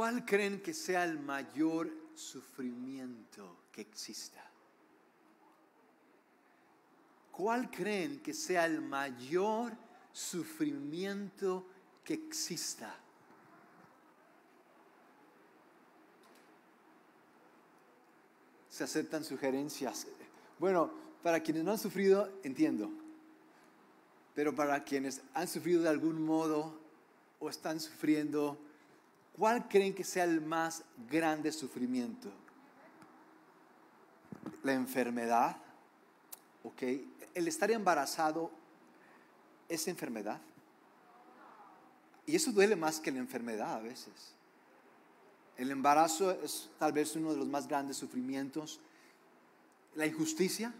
¿Cuál creen que sea el mayor sufrimiento que exista? ¿Cuál creen que sea el mayor sufrimiento que exista? Se aceptan sugerencias. Bueno, para quienes no han sufrido, entiendo. Pero para quienes han sufrido de algún modo o están sufriendo, ¿Cuál creen que sea el más grande sufrimiento? La enfermedad, ¿ok? El estar embarazado es enfermedad. Y eso duele más que la enfermedad a veces. El embarazo es tal vez uno de los más grandes sufrimientos. La injusticia,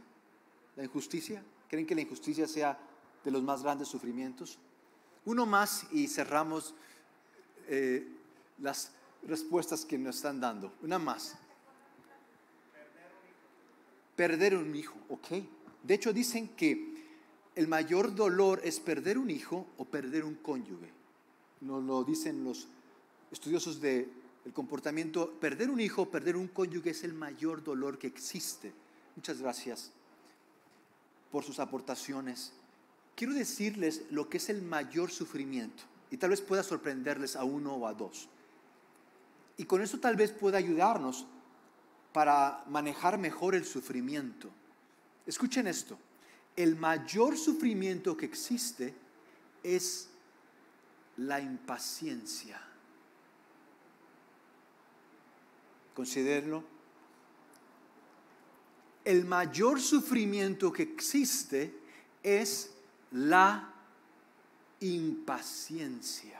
la injusticia, ¿creen que la injusticia sea de los más grandes sufrimientos? Uno más y cerramos. Eh, las respuestas que nos están dando. Una más. Perder un hijo, ok. De hecho dicen que el mayor dolor es perder un hijo o perder un cónyuge. Nos lo dicen los estudiosos de El comportamiento. Perder un hijo o perder un cónyuge es el mayor dolor que existe. Muchas gracias por sus aportaciones. Quiero decirles lo que es el mayor sufrimiento y tal vez pueda sorprenderles a uno o a dos. Y con eso tal vez pueda ayudarnos para manejar mejor el sufrimiento. Escuchen esto, el mayor sufrimiento que existe es la impaciencia. Considérenlo. El mayor sufrimiento que existe es la impaciencia.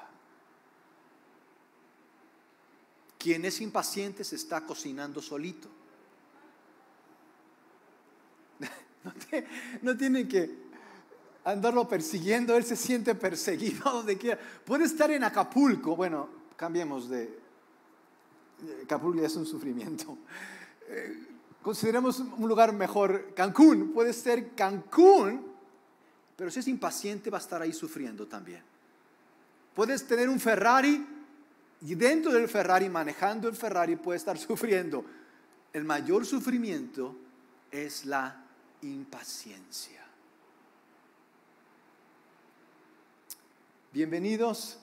Quien es impaciente se está cocinando solito. No, tienen que andarlo persiguiendo, él se siente perseguido donde quiera. Puede estar en Acapulco, bueno, cambiemos de... Acapulco ya es un sufrimiento. Eh, consideremos un lugar mejor, Cancún, puede ser Cancún, pero si es impaciente va a estar ahí sufriendo también. Puedes tener un Ferrari, y dentro del Ferrari, manejando el Ferrari, puede estar sufriendo. El mayor sufrimiento es la impaciencia. Bienvenidos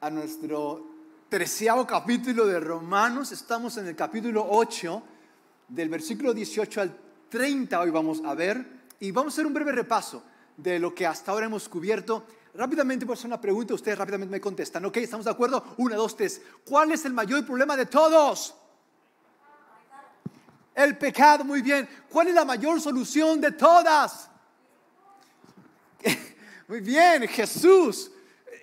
a nuestro treceavo capítulo de Romanos. Estamos en el capítulo 8, del versículo 18 al 30. Hoy vamos a ver y vamos a hacer un breve repaso de lo que hasta ahora hemos cubierto Rápidamente por hacer una pregunta ustedes rápidamente me contestan. ¿Ok? ¿Estamos de acuerdo? Una, dos, tres. ¿Cuál es el mayor problema de todos? El pecado, muy bien. ¿Cuál es la mayor solución de todas? Muy bien, Jesús.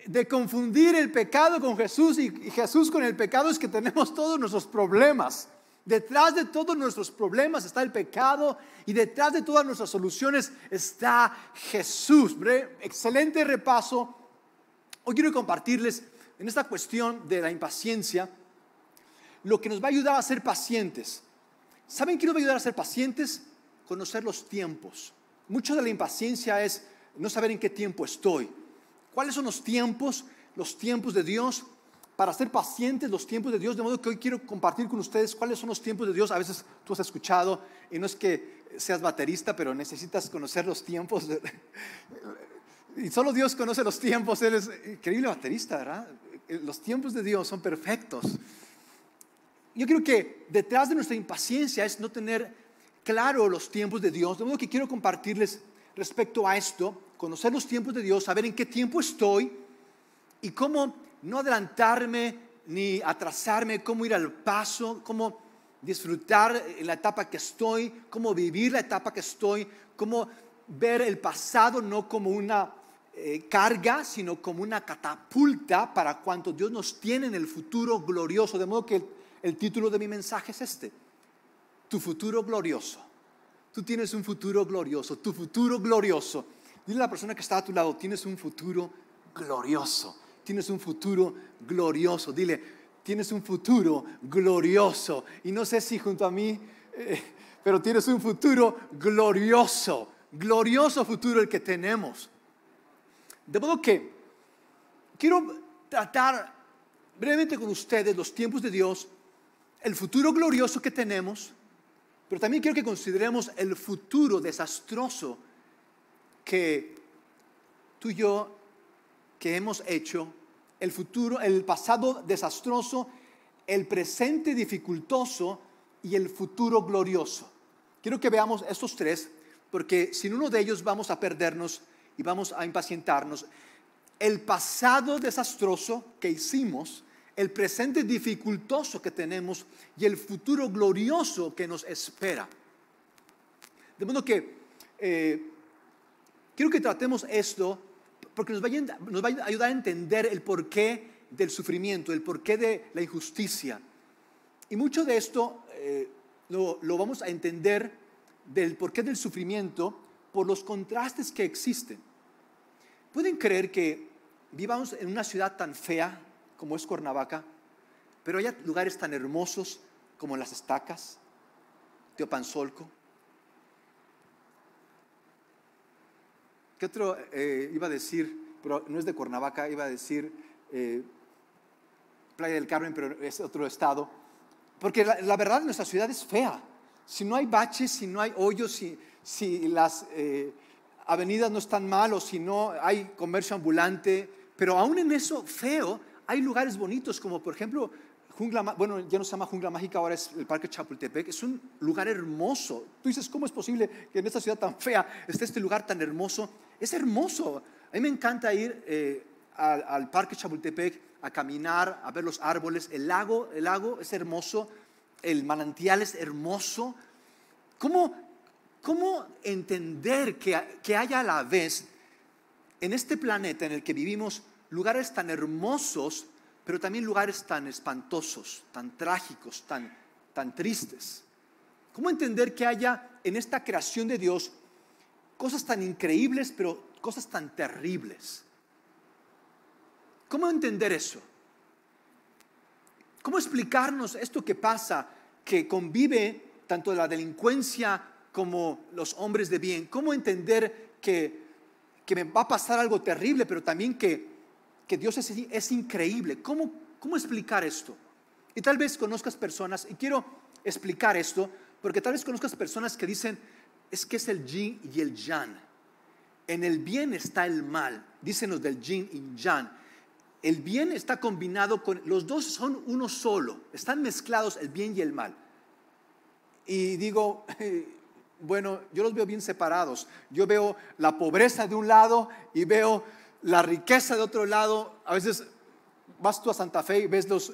De confundir el pecado con Jesús y Jesús con el pecado es que tenemos todos nuestros problemas. Detrás de todos nuestros problemas está el pecado y detrás de todas nuestras soluciones está Jesús. Excelente repaso. Hoy quiero compartirles en esta cuestión de la impaciencia lo que nos va a ayudar a ser pacientes. ¿Saben qué nos va a ayudar a ser pacientes? Conocer los tiempos. Mucho de la impaciencia es no saber en qué tiempo estoy. ¿Cuáles son los tiempos? Los tiempos de Dios para ser pacientes los tiempos de Dios, de modo que hoy quiero compartir con ustedes cuáles son los tiempos de Dios. A veces tú has escuchado, y no es que seas baterista, pero necesitas conocer los tiempos. Y solo Dios conoce los tiempos, Él es increíble baterista, ¿verdad? Eh, los tiempos de Dios son perfectos. Yo creo que detrás de nuestra impaciencia es no tener claro los tiempos de Dios, de modo que quiero compartirles respecto a esto, conocer los tiempos de Dios, saber en qué tiempo estoy y cómo no adelantarme ni atrasarme, cómo ir al paso, cómo disfrutar la etapa que estoy, cómo vivir la etapa que estoy, cómo ver el pasado no como una eh, carga, sino como una catapulta para cuanto Dios nos tiene en el futuro glorioso. De modo que el, el título de mi mensaje es este, tu futuro glorioso. Tú tienes un futuro glorioso, tu futuro glorioso. Dile a la persona que está a tu lado, tienes un futuro glorioso tienes un futuro glorioso. Dile, tienes un futuro glorioso. Y no sé si junto a mí, eh, pero tienes un futuro glorioso. Glorioso futuro el que tenemos. De modo que quiero tratar brevemente con ustedes los tiempos de Dios, el futuro glorioso que tenemos, pero también quiero que consideremos el futuro desastroso que tú y yo que hemos hecho, el futuro, el pasado desastroso, el presente dificultoso y el futuro glorioso. Quiero que veamos estos tres, porque sin uno de ellos vamos a perdernos y vamos a impacientarnos. El pasado desastroso que hicimos, el presente dificultoso que tenemos y el futuro glorioso que nos espera. De modo que eh, quiero que tratemos esto porque nos va, a, ayudar a entender el porqué del sufrimiento, el porqué de la injusticia. Y mucho de esto eh, lo, vamos a entender del porqué del sufrimiento por los contrastes que existen. ¿Pueden creer que vivamos en una ciudad tan fea como es Cuernavaca, pero hay lugares tan hermosos como Las Estacas, Teopanzolco? otro eh, iba a decir? Pero no es de Cuernavaca, iba a decir eh, Playa del Carmen, pero es otro estado. Porque la, verdad nuestra ciudad es fea. Si no hay baches, si no hay hoyos, si, las eh, avenidas no están mal o si no hay comercio ambulante, pero aún en eso feo hay lugares bonitos como por ejemplo Jungla, bueno, ya no se llama Jungla Mágica, ahora es el Parque Chapultepec, es un lugar hermoso. Tú dices, ¿cómo es posible que en esta ciudad tan fea esté este lugar tan hermoso? Es hermoso. A mí me encanta ir eh, al, Parque Chapultepec a caminar, a ver los árboles, el lago, el lago es hermoso, el manantial es hermoso. ¿Cómo, cómo entender que, que haya a la vez en este planeta en el que vivimos lugares tan hermosos, pero también lugares tan espantosos, tan trágicos, tan, tan tristes? ¿Cómo entender que haya en esta creación de Dios cosas tan increíbles, pero cosas tan terribles. ¿Cómo entender eso? ¿Cómo explicarnos esto que pasa, que convive tanto la delincuencia como los hombres de bien? ¿Cómo entender que, que me va a pasar algo terrible, pero también que, que Dios es, es increíble? ¿Cómo, ¿Cómo explicar esto? Y tal vez conozcas personas, y quiero explicar esto, porque tal vez conozcas personas que dicen, es que es el yin y el yang. En el bien está el mal, dícenos del yin y yang. El bien está combinado con, los dos son uno solo, están mezclados el bien y el mal. Y digo, bueno, yo los veo bien separados. Yo veo la pobreza de un lado y veo la riqueza de otro lado. A veces vas tú a Santa Fe y ves los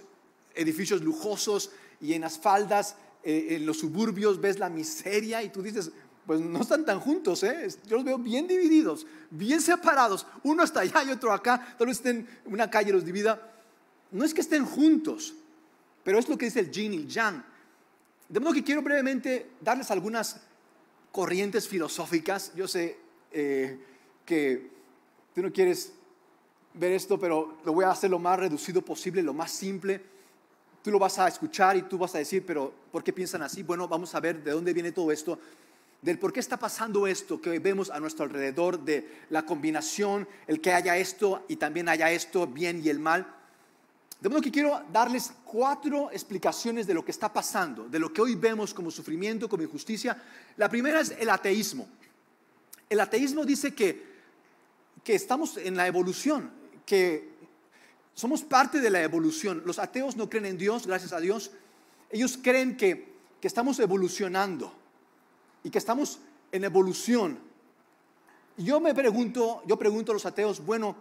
edificios lujosos y en las faldas, eh, en los suburbios, ves la miseria y tú dices, pues no están tan juntos, ¿eh? yo los veo bien divididos, bien separados, uno está allá y otro acá, tal vez estén una calle los divida. No es que estén juntos, pero es lo que dice el Jin y el yang. De modo que quiero brevemente darles algunas corrientes filosóficas. Yo sé eh, que tú no quieres ver esto, pero lo voy a hacer lo más reducido posible, lo más simple. Tú lo vas a escuchar y tú vas a decir, pero ¿por qué piensan así? Bueno, vamos a ver de dónde viene todo esto del por qué está pasando esto que hoy vemos a nuestro alrededor, de la combinación, el que haya esto y también haya esto, bien y el mal. De modo que quiero darles cuatro explicaciones de lo que está pasando, de lo que hoy vemos como sufrimiento, como injusticia. La primera es el ateísmo. El ateísmo dice que, que estamos en la evolución, que somos parte de la evolución. Los ateos no creen en Dios, gracias a Dios. Ellos creen que estamos evolucionando y que estamos en evolución. yo me pregunto, yo pregunto a los ateos, bueno,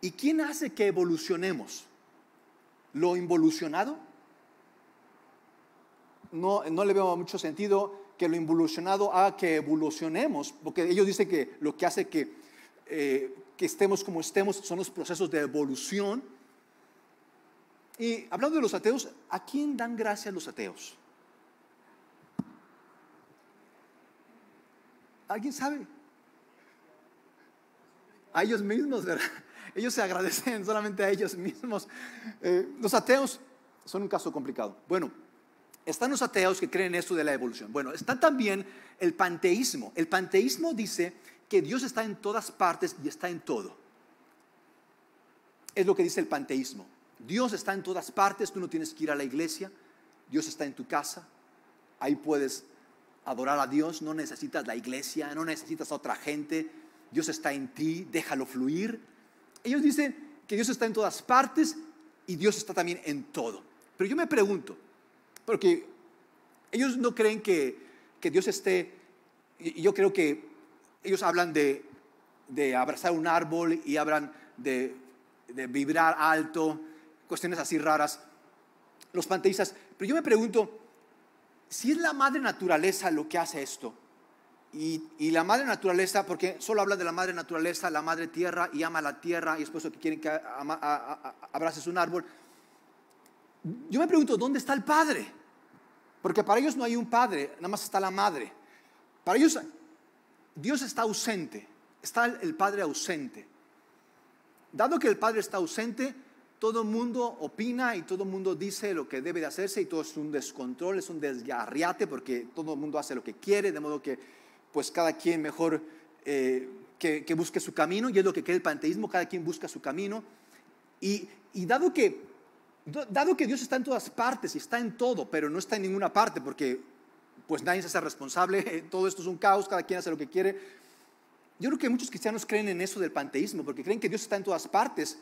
¿y quién hace que evolucionemos? ¿Lo involucionado? No, no le veo mucho sentido que lo involucionado haga que evolucionemos, porque ellos dicen que lo que hace que, eh, que estemos como estemos son los procesos de evolución. Y hablando de los ateos, ¿a quién dan gracias los ateos? ¿Alguien sabe? A ellos mismos, ¿verdad? Ellos se agradecen solamente a ellos mismos. Eh, los ateos son un caso complicado. Bueno, están los ateos que creen esto de la evolución. Bueno, está también el panteísmo. El panteísmo dice que Dios está en todas partes y está en todo. Es lo que dice el panteísmo. Dios está en todas partes, tú no tienes que ir a la iglesia, Dios está en tu casa, ahí puedes adorar a Dios, no necesitas la iglesia, no necesitas a otra gente, Dios está en ti, déjalo fluir. Ellos dicen que Dios está en todas partes y Dios está también en todo. Pero yo me pregunto, porque ellos no creen que, Dios esté, y yo creo que ellos hablan de, abrazar un árbol y hablan de, de vibrar alto, cuestiones así raras, los panteístas. Pero yo me pregunto, si es la madre naturaleza lo que hace esto, y, la madre naturaleza, porque solo habla de la madre naturaleza, la madre tierra, y ama la tierra, y es por eso que quieren que abraces un árbol. Yo me pregunto, ¿dónde está el padre? Porque para ellos no hay un padre, nada más está la madre. Para ellos, Dios está ausente, está el padre ausente. Dado que el padre está ausente, todo el mundo opina y todo el mundo dice lo que debe de hacerse y todo es un descontrol, es un desgarriate porque todo el mundo hace lo que quiere, de modo que pues cada quien mejor eh, que, busque su camino y es lo que quiere el panteísmo, cada quien busca su camino. Y, dado, que, dado que Dios está en todas partes y está en todo, pero no está en ninguna parte porque pues nadie se hace responsable, todo esto es un caos, cada quien hace lo que quiere. Yo creo que muchos cristianos creen en eso del panteísmo, porque creen que Dios está en todas partes,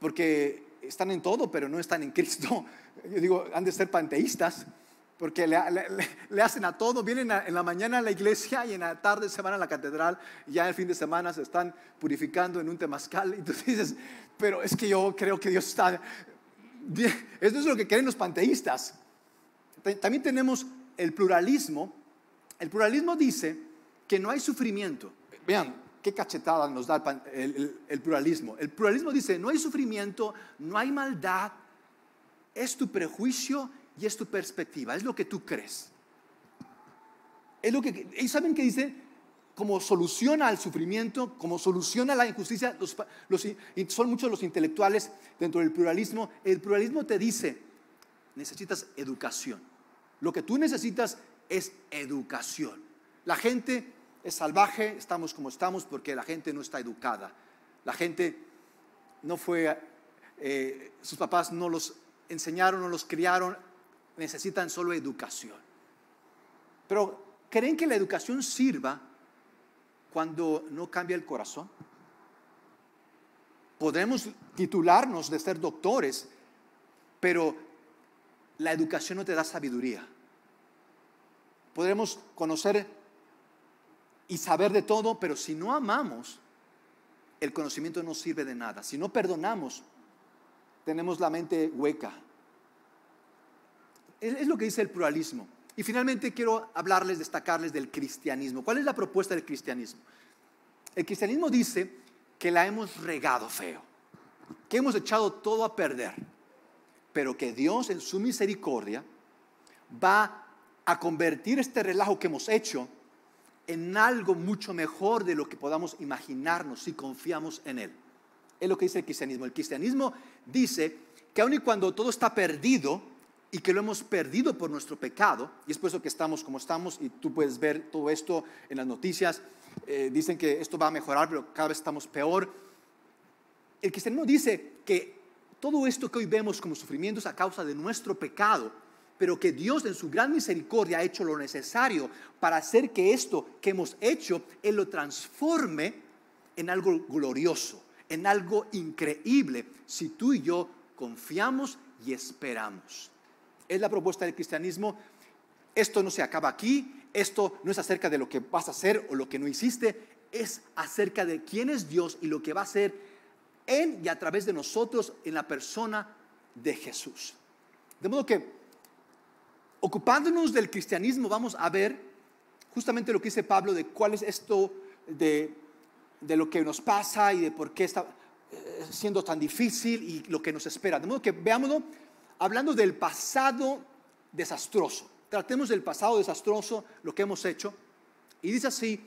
porque están en todo, pero no están en Cristo. Yo digo, han de ser panteístas, porque le, hacen a todo, vienen en la mañana a la iglesia y en la tarde se van a la catedral, y ya el fin de semana se están purificando en un temazcal, y tú dices, pero es que yo creo que Dios está... Esto es lo que creen los panteístas. También tenemos el pluralismo. El pluralismo dice que no hay sufrimiento. Vean, qué cachetada nos da el, pluralismo. El pluralismo dice, no hay sufrimiento, no hay maldad, es tu prejuicio y es tu perspectiva, es lo que tú crees. Es lo que, ¿Y saben qué dice? Como soluciona al sufrimiento, como soluciona la injusticia, son muchos los intelectuales dentro del pluralismo. El pluralismo te dice, necesitas educación. Lo que tú necesitas es educación. La gente es salvaje, estamos como estamos porque la gente no está educada. La gente no fue, eh, sus papás no los enseñaron, no los criaron, necesitan solo educación. Pero ¿creen que la educación sirva cuando no cambia el corazón? Podemos titularnos de ser doctores, pero la educación no te da sabiduría. Podremos conocer y saber de todo, pero si no amamos, el conocimiento no sirve de nada. Si no perdonamos, tenemos la mente hueca. Es, lo que dice el pluralismo. Y finalmente quiero hablarles, destacarles del cristianismo. ¿Cuál es la propuesta del cristianismo? El cristianismo dice que la hemos regado feo, que hemos echado todo a perder, pero que Dios en su misericordia va a convertir este relajo que hemos hecho en algo mucho mejor de lo que podamos imaginarnos si confiamos en Él. Es lo que dice el cristianismo. El cristianismo dice que aun y cuando todo está perdido y que lo hemos perdido por nuestro pecado, y es por eso que estamos como estamos, y tú puedes ver todo esto en las noticias, eh, dicen que esto va a mejorar, pero cada vez estamos peor. El cristianismo dice que todo esto que hoy vemos como sufrimientos a causa de nuestro pecado, pero que Dios en su gran misericordia ha hecho lo necesario para hacer que esto que hemos hecho, Él lo transforme en algo glorioso, en algo increíble, si tú y yo confiamos y esperamos. Es la propuesta del cristianismo. Esto no se acaba aquí, esto no es acerca de lo que vas a hacer o lo que no hiciste, es acerca de quién es Dios y lo que va a hacer en y a través de nosotros en la persona de Jesús. De modo que ocupándonos del cristianismo, vamos a ver justamente lo que dice Pablo de cuál es esto de, lo que nos pasa y de por qué está eh, siendo tan difícil y lo que nos espera. De modo que veámoslo hablando del pasado desastroso. Tratemos del pasado desastroso, lo que hemos hecho. Y dice así,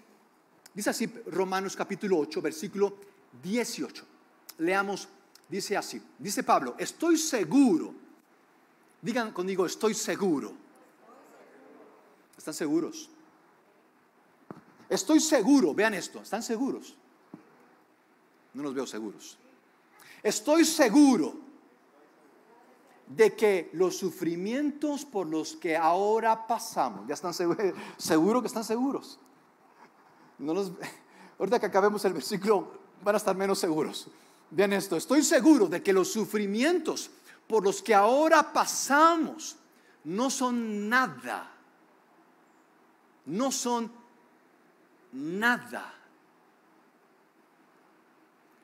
dice así Romanos capítulo 8, versículo 18. Leamos, dice así, dice Pablo, estoy seguro, digan conmigo, estoy seguro ¿Están seguros? Estoy seguro, vean esto, ¿están seguros? No los veo seguros. Estoy seguro de que los sufrimientos por los que ahora pasamos, ya están seguros, seguro que están seguros. No los, ahorita que acabemos el versículo, van a estar menos seguros. Vean esto, estoy seguro de que los sufrimientos por los que ahora pasamos no son nada no son nada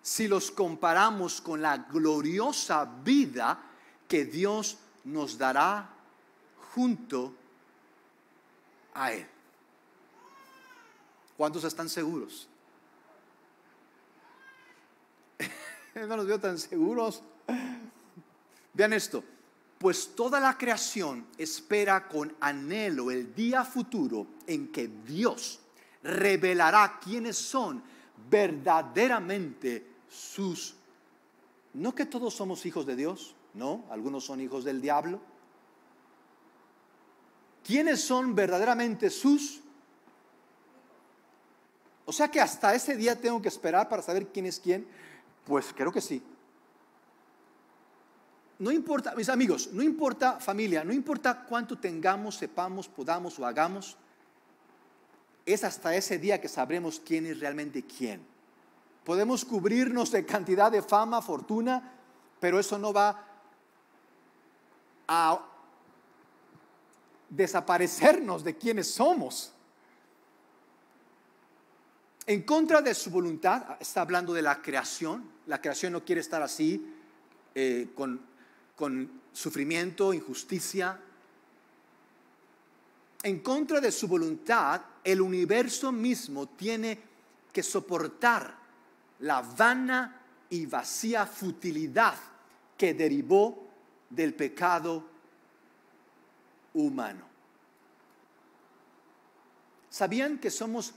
si los comparamos con la gloriosa vida que Dios nos dará junto a Él. ¿Cuántos están seguros? no los veo tan seguros. Vean esto, pues toda la creación espera con anhelo el día futuro en que Dios revelará quiénes son verdaderamente sus... No que todos somos hijos de Dios, no, algunos son hijos del diablo. ¿Quiénes son verdaderamente sus? O sea que hasta ese día tengo que esperar para saber quién es quién. Pues creo que sí no importa, mis amigos, no importa familia, no importa cuánto tengamos, sepamos, podamos o hagamos, es hasta ese día que sabremos quién es realmente quién. Podemos cubrirnos de cantidad de fama, fortuna, pero eso no va a desaparecernos de quiénes somos. En contra de su voluntad, está hablando de la creación, la creación no quiere estar así, eh, con con sufrimiento, injusticia. En contra de su voluntad, el universo mismo tiene que soportar la vana y vacía futilidad que derivó del pecado humano. ¿Sabían que somos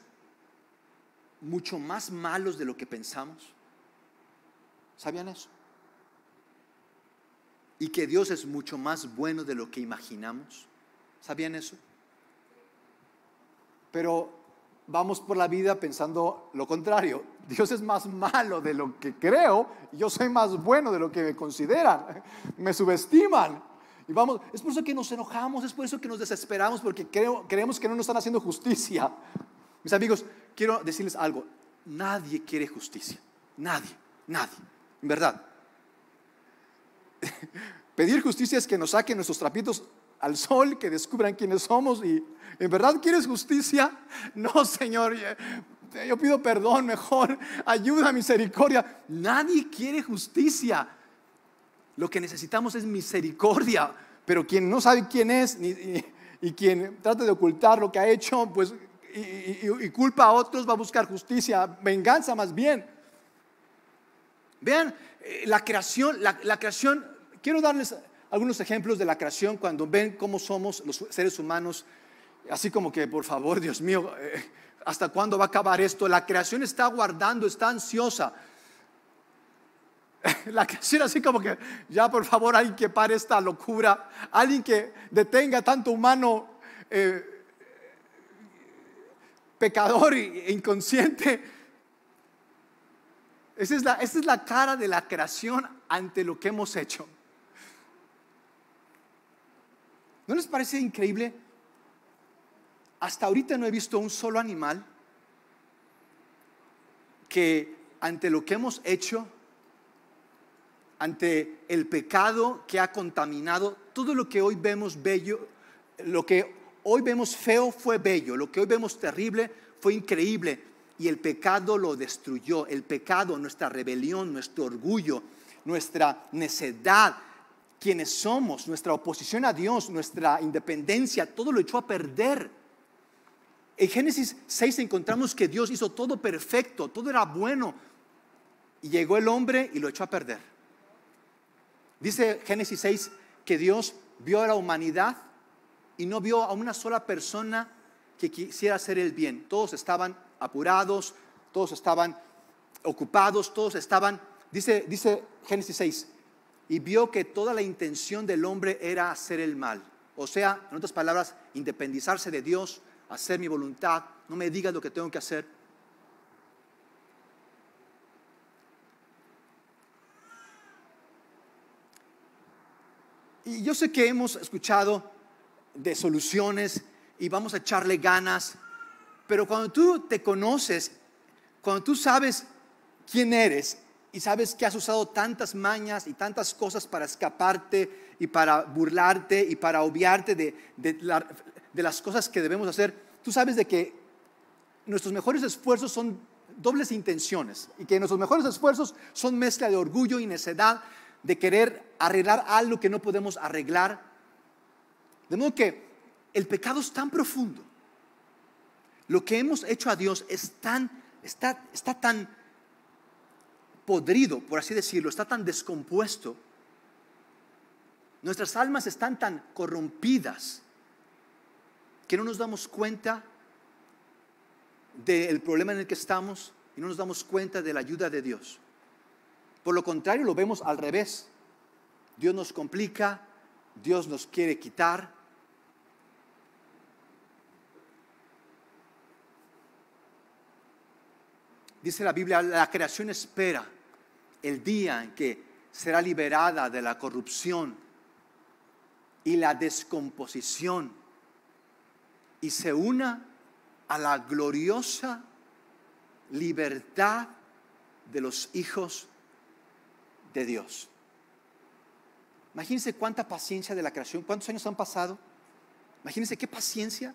mucho más malos de lo que pensamos? ¿Sabían eso? y que Dios es mucho más bueno de lo que imaginamos. ¿Sabían eso? Pero vamos por la vida pensando lo contrario. Dios es más malo de lo que creo, yo soy más bueno de lo que me consideran, me subestiman. Y vamos, es por eso que nos enojamos, es por eso que nos desesperamos, porque creemos que no nos están haciendo justicia. Mis amigos, quiero decirles algo, nadie quiere justicia, nadie, nadie, en verdad. pedir justicia es que nos saquen nuestros trapitos al sol, que descubran quiénes somos y ¿en verdad quieres justicia? No, Señor, yo pido perdón mejor, ayuda, misericordia. Nadie quiere justicia. Lo que necesitamos es misericordia, pero quien no sabe quién es y, quien trata de ocultar lo que ha hecho, pues y, y culpa a otros va a buscar justicia, venganza más bien. Vean eh, la creación, la, creación, quiero darles algunos ejemplos de la creación cuando ven cómo somos los seres humanos, así como que, por favor, Dios mío, eh, ¿hasta cuándo va a acabar esto? La creación está guardando, está ansiosa. La creación así como que, ya por favor, alguien que pare esta locura, alguien que detenga tanto humano eh, pecador e inconsciente esa es, la, es la cara de la creación ante lo que hemos hecho. ¿No les parece increíble? Hasta ahorita no he visto un solo animal que ante lo que hemos hecho, ante el pecado que ha contaminado, todo lo que hoy vemos bello, lo que hoy vemos feo fue bello, lo que hoy vemos terrible fue increíble, y el pecado lo destruyó. El pecado, nuestra rebelión, nuestro orgullo, nuestra necedad, quienes somos, nuestra oposición a Dios, nuestra independencia, todo lo echó a perder. En Génesis 6 encontramos que Dios hizo todo perfecto, todo era bueno. Y llegó el hombre y lo echó a perder. Dice Génesis 6 que Dios vio a la humanidad y no vio a una sola persona que quisiera hacer el bien. Todos estaban apurados, todos estaban ocupados, todos estaban, dice, dice Génesis 6, y vio que toda la intención del hombre era hacer el mal. O sea, en otras palabras, independizarse de Dios, hacer mi voluntad, no me digas lo que tengo que hacer. Y yo sé que hemos escuchado de soluciones y vamos a echarle ganas pero cuando tú te conoces, cuando tú sabes quién eres y sabes que has usado tantas mañas y tantas cosas para escaparte y para burlarte y para obviarte de, las cosas que debemos hacer, tú sabes de que nuestros mejores esfuerzos son dobles intenciones y que nuestros mejores esfuerzos son mezcla de orgullo y necedad de querer arreglar algo que no podemos arreglar. De modo que el pecado es tan profundo lo que hemos hecho a Dios está, está tan podrido, por así decirlo, está tan descompuesto. Nuestras almas están tan corrompidas que no nos damos cuenta del problema en el que estamos y no nos damos cuenta de la ayuda de Dios. Por lo contrario, lo vemos al revés. Dios nos complica, Dios nos quiere quitar, dice la Biblia, la creación espera el día en que será liberada de la corrupción y la descomposición y se una a la gloriosa libertad de los hijos de Dios. Imagínense cuánta paciencia de la creación, cuántos años han pasado. Imagínense qué paciencia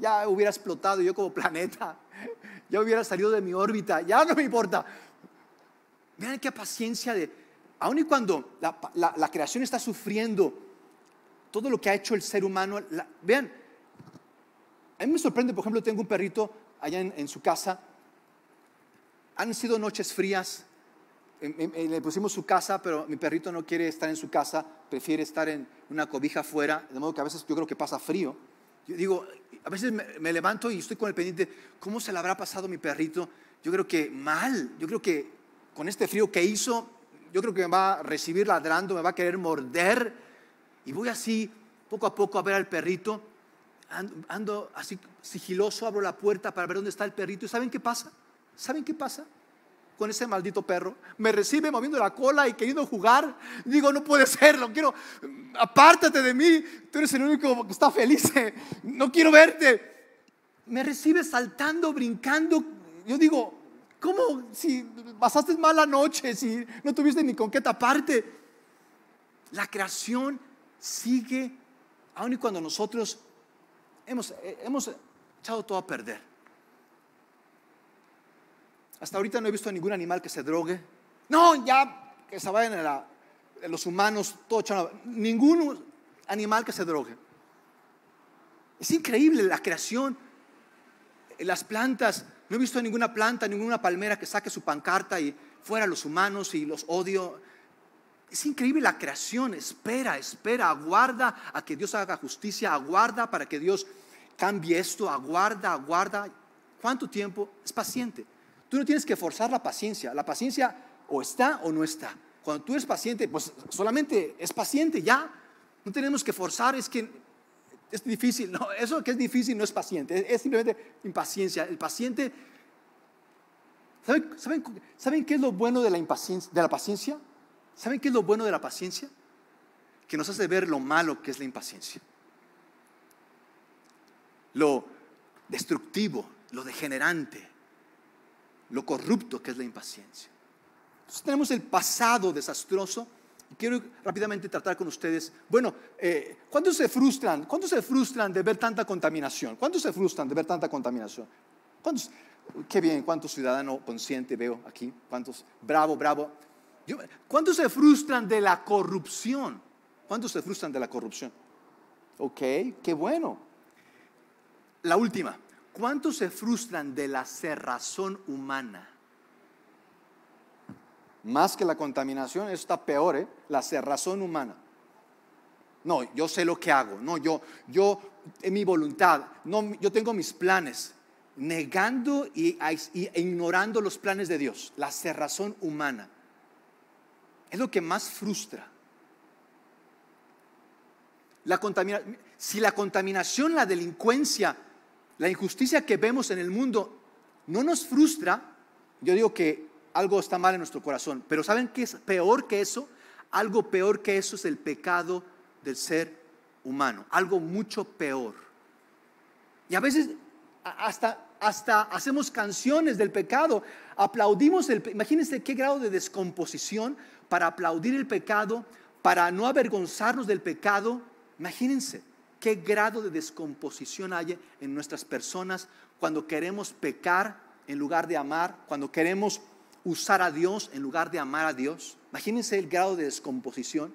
ya hubiera explotado yo como planeta, ya hubiera salido de mi órbita, ya no me importa. Miren qué paciencia de, aun y cuando la, creación está sufriendo todo lo que ha hecho el ser humano, vean, a mí me sorprende, por ejemplo, tengo un perrito allá en, en su casa, han sido noches frías, le pusimos su casa, pero mi perrito no quiere estar en su casa, prefiere estar en una cobija afuera, de modo que a veces yo creo que pasa frío. Yo digo, a veces me, levanto y estoy con el pendiente, ¿cómo se le habrá pasado mi perrito? Yo creo que mal, yo creo que con este frío que hizo, yo creo que me va a recibir ladrando, me va a querer morder. Y voy así, poco a poco, a ver al perrito. Ando, ando así sigiloso, abro la puerta para ver dónde está el perrito. ¿Y saben qué pasa? ¿Saben qué pasa? con ese maldito perro. Me recibe moviendo la cola y queriendo jugar. Digo, no puede ser, quiero. Apártate de mí. Tú eres el único que está feliz. Eh, no quiero verte. Me recibe saltando, brincando. Yo digo, ¿cómo si pasaste mala noche, si no tuviste ni con qué taparte? La creación sigue, aun y cuando nosotros hemos eh, echado todo a perder. Hasta ahorita no he visto ningún animal que se drogue. No, ya que se vayan los humanos, todo chano, Ningún animal que se drogue. Es increíble la creación. Las plantas, no he visto ninguna planta, ninguna palmera que saque su pancarta y fuera los humanos y los odio. Es increíble la creación, espera, espera, aguarda a que Dios haga justicia, aguarda para que Dios cambie esto, aguarda, aguarda. ¿Cuánto tiempo? Es paciente. Tú no tienes que forzar la paciencia. La paciencia o está o no está. Cuando tú eres paciente, pues solamente es paciente, ya. No tenemos que forzar, es que es difícil. No, eso que es difícil no es paciente, es, simplemente impaciencia. El paciente, ¿saben, saben, saben qué es lo bueno de la, impaciencia, de la paciencia? ¿Saben qué es lo bueno de la paciencia? Que nos hace ver lo malo que es la impaciencia. Lo destructivo, lo degenerante, lo corrupto que es la impaciencia. Entonces tenemos el pasado desastroso. quiero rápidamente tratar con ustedes, bueno, eh, ¿cuántos se frustran? ¿Cuántos se frustran de ver tanta contaminación? ¿Cuántos se frustran de ver tanta contaminación? Qué bien, cuántos ciudadanos conscientes veo aquí, cuántos, bravo, bravo. ¿Cuántos se frustran de la corrupción? ¿Cuántos se frustran de la corrupción? Ok, qué bueno. La última, ¿Cuántos se frustran de la cerrazón humana? Más que la contaminación, está peor, ¿eh? la cerrazón humana. No, yo sé lo que hago. No, yo, yo, en mi voluntad. No, yo tengo mis planes. Negando y, ignorando los planes de Dios. La cerrazón humana. Es lo que más frustra. La si la contaminación, la delincuencia la injusticia que vemos en el mundo no nos frustra. Yo digo que algo está mal en nuestro corazón, pero ¿saben qué es peor que eso? Algo peor que eso es el pecado del ser humano, algo mucho peor. Y a veces hasta, hasta hacemos canciones del pecado, aplaudimos el imagínense qué grado de descomposición para aplaudir el pecado, para no avergonzarnos del pecado, imagínense qué grado de descomposición hay en nuestras personas cuando queremos pecar en lugar de amar, cuando queremos usar a Dios en lugar de amar a Dios. Imagínense el grado de descomposición.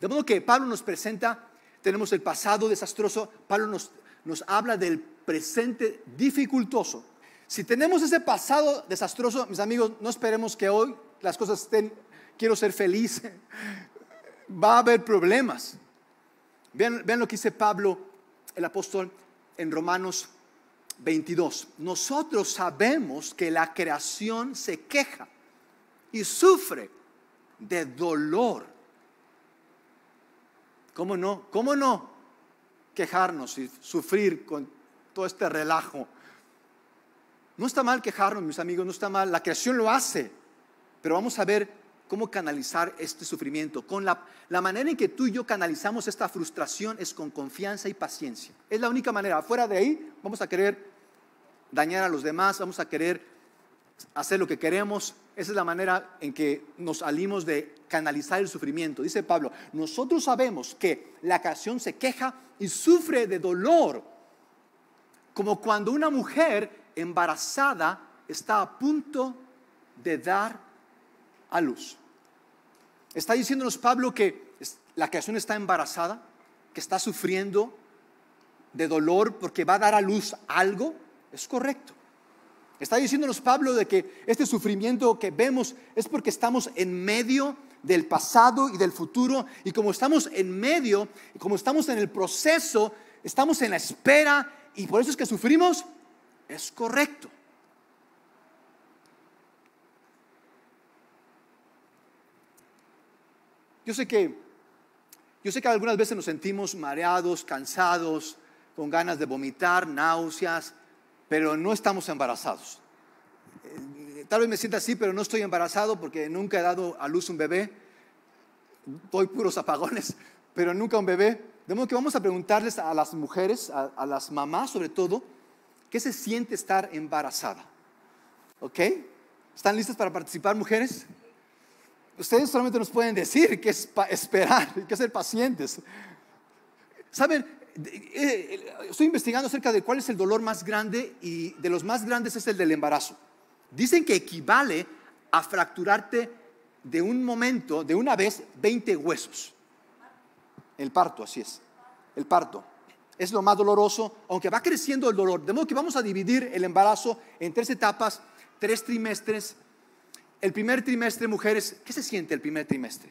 De modo que Pablo nos presenta, tenemos el pasado desastroso, Pablo nos, nos habla del presente dificultoso. Si tenemos ese pasado desastroso, mis amigos, no esperemos que hoy las cosas estén, quiero ser feliz, va a haber problemas. Vean, lo que dice Pablo, el apóstol, en Romanos 22. Nosotros sabemos que la creación se queja y sufre de dolor. ¿Cómo no? ¿Cómo no quejarnos y sufrir con todo este relajo? No está mal quejarnos, mis amigos, no está mal. La creación lo hace. Pero vamos a ver cómo canalizar este sufrimiento. Con la, la manera en que tú y yo canalizamos esta frustración es con confianza y paciencia. Es la única manera. Fuera de ahí vamos a querer dañar a los demás, vamos a querer hacer lo que queremos. Esa es la manera en que nos salimos de canalizar el sufrimiento. Dice Pablo, nosotros sabemos que la canción se queja y sufre de dolor, como cuando una mujer embarazada está a punto de dar a luz. Está diciéndonos Pablo que la creación está embarazada, que está sufriendo de dolor porque va a dar a luz algo. Es correcto. Está diciéndonos Pablo de que este sufrimiento que vemos es porque estamos en medio del pasado y del futuro y como estamos en medio, como estamos en el proceso, estamos en la espera y por eso es que sufrimos. Es correcto. Yo sé que, yo sé que algunas veces nos sentimos mareados, cansados, con ganas de vomitar, náuseas, pero no estamos embarazados. Eh, tal vez me sienta así, pero no estoy embarazado porque nunca he dado a luz un bebé. Voy puros apagones, pero nunca un bebé. De modo que vamos a preguntarles a las mujeres, a, las mamás sobre todo, ¿qué se siente estar embarazada? ¿Ok? ¿Están listas para participar, mujeres? Ustedes solamente nos pueden decir que es esperar, que ser pacientes. Saben, eh, eh, estoy investigando acerca de cuál es el dolor más grande y de los más grandes es el del embarazo. Dicen que equivale a fracturarte de un momento, de una vez, 20 huesos. El parto, así es. El parto. Es lo más doloroso, aunque va creciendo el dolor. De modo que vamos a dividir el embarazo en tres etapas, tres trimestres el primer trimestre, mujeres, ¿qué se siente el primer trimestre?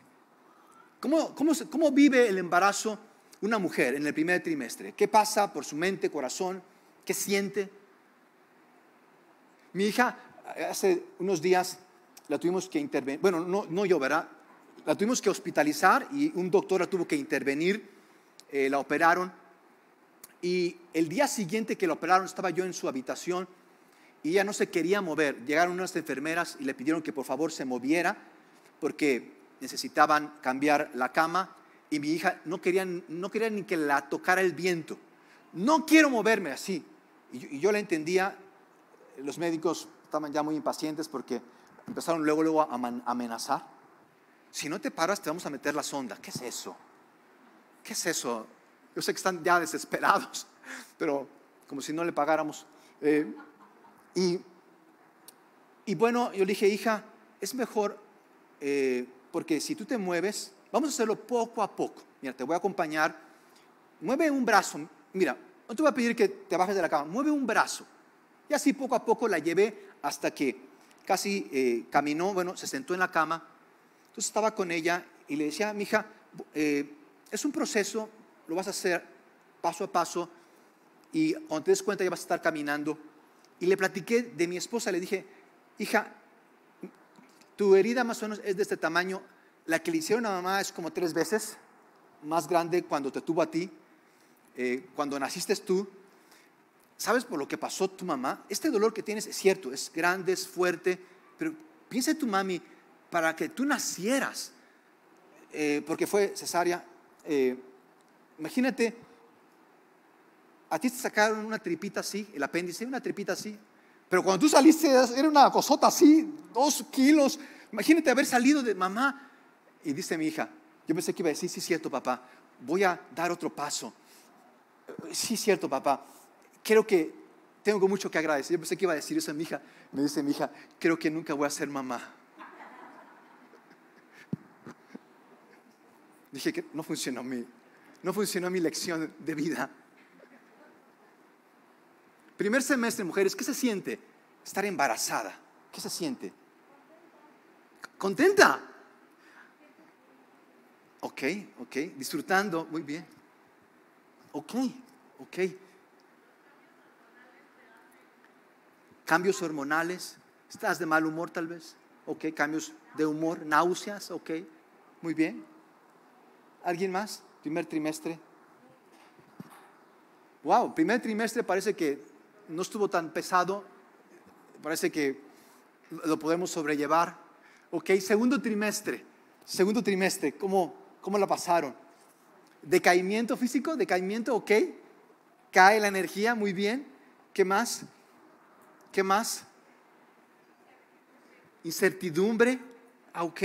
¿Cómo, vive el embarazo una mujer en el primer trimestre? ¿Qué pasa por su mente, corazón? ¿Qué siente? Mi hija, hace unos días la tuvimos que intervenir, bueno, no, no yo, ¿verdad? La tuvimos que hospitalizar y un doctor la tuvo que intervenir, eh, la operaron. Y el día siguiente que la operaron estaba yo en su habitación y ella no se quería mover. Llegaron unas enfermeras y le pidieron que por favor se moviera porque necesitaban cambiar la cama y mi hija no quería, no quería ni que la tocara el viento. No quiero moverme así. Y yo, la entendía, los médicos estaban ya muy impacientes porque empezaron luego, luego a amenazar. Si no te paras te vamos a meter la sonda. ¿Qué es eso? ¿Qué es eso? Yo sé que están ya desesperados, pero como si no le pagáramos. Eh, y, bueno, yo le dije, hija, es mejor, eh, porque si tú te mueves, vamos a hacerlo poco a poco. Mira, te voy a acompañar. Mueve un brazo. Mira, no te voy a pedir que te bajes de la cama. Mueve un brazo. Y así poco a poco la llevé hasta que casi eh, caminó, bueno, se sentó en la cama. Entonces estaba con ella y le decía, mija, eh, es un proceso, lo vas a hacer paso a paso y cuando te des cuenta ya vas a estar caminando y le platiqué de mi esposa, le dije, hija, tu herida más o menos es de este tamaño, la que le hicieron a mamá es como tres veces más grande cuando te tuvo a ti, eh, cuando naciste tú. ¿Sabes por lo que pasó tu mamá? Este dolor que tienes es cierto, es grande, es fuerte, pero piensa en tu mami para que tú nacieras, eh, porque fue cesárea. Eh, imagínate a ti te sacaron una tripita así, el apéndice, una tripita así. Pero cuando tú saliste era una cosota así, dos kilos. Imagínate haber salido de mamá. Y dice mi hija, yo pensé que iba a decir, sí, cierto, papá, voy a dar otro paso. Sí, cierto, papá, creo que tengo mucho que agradecer. Yo pensé que iba a decir eso a mi hija. Me dice mi hija, creo que nunca voy a ser mamá. Dije que no funcionó mi, no funcionó mi lección de vida. Primer semestre, mujeres, ¿qué se siente? Estar embarazada. ¿Qué se siente? Contenta. Ok, ok, disfrutando, muy bien. Ok, ok. Cambios hormonales, estás de mal humor tal vez, ok, cambios de humor, náuseas, ok, muy bien. ¿Alguien más? Primer trimestre. Wow, primer trimestre parece que no estuvo tan pesado, parece que lo podemos sobrellevar. Ok, segundo trimestre, segundo trimestre, ¿cómo, la pasaron? Decaimiento físico, decaimiento, ok, cae la energía, muy bien. ¿Qué más? ¿Qué más? Incertidumbre, ah, ok,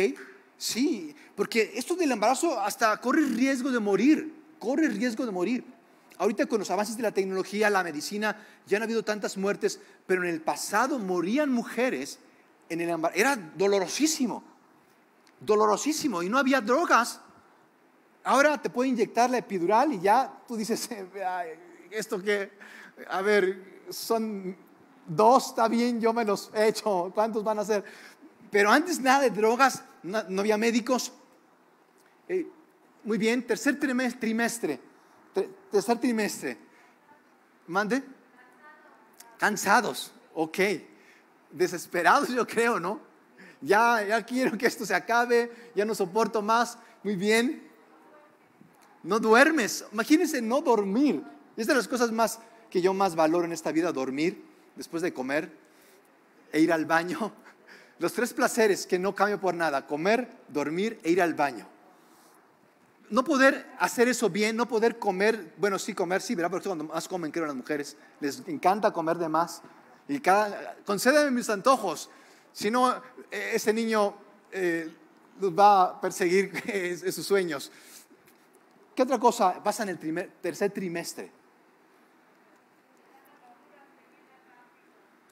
sí, porque esto del embarazo hasta corre riesgo de morir, corre riesgo de morir ahorita con los avances de la tecnología, la medicina, ya no ha habido tantas muertes, pero en el pasado morían mujeres en el embarazo. Era dolorosísimo, dolorosísimo, y no había drogas. Ahora te puede inyectar la epidural y ya tú dices, esto que, a ver, son dos, está bien, yo me los he hecho, ¿cuántos van a ser? Pero antes nada de drogas, no, había médicos. Eh, muy bien, tercer trimestre tercer trimestre. Mande. Cansados, ok. Desesperados, yo creo, ¿no? Ya, ya quiero que esto se acabe, ya no soporto más. Muy bien. No duermes. Imagínense no dormir. Es de las cosas más que yo más valoro en esta vida, dormir después de comer e ir al baño. Los tres placeres que no cambio por nada, comer, dormir e ir al baño no poder hacer eso bien, no poder comer, bueno, sí comer, sí, ¿verdad? Porque cuando más comen, creo, las mujeres, les encanta comer de más. Y cada, concédeme mis antojos, si no, e, ese niño eh, va a perseguir en sus sueños. ¿Qué otra cosa pasa en el tercer trimestre?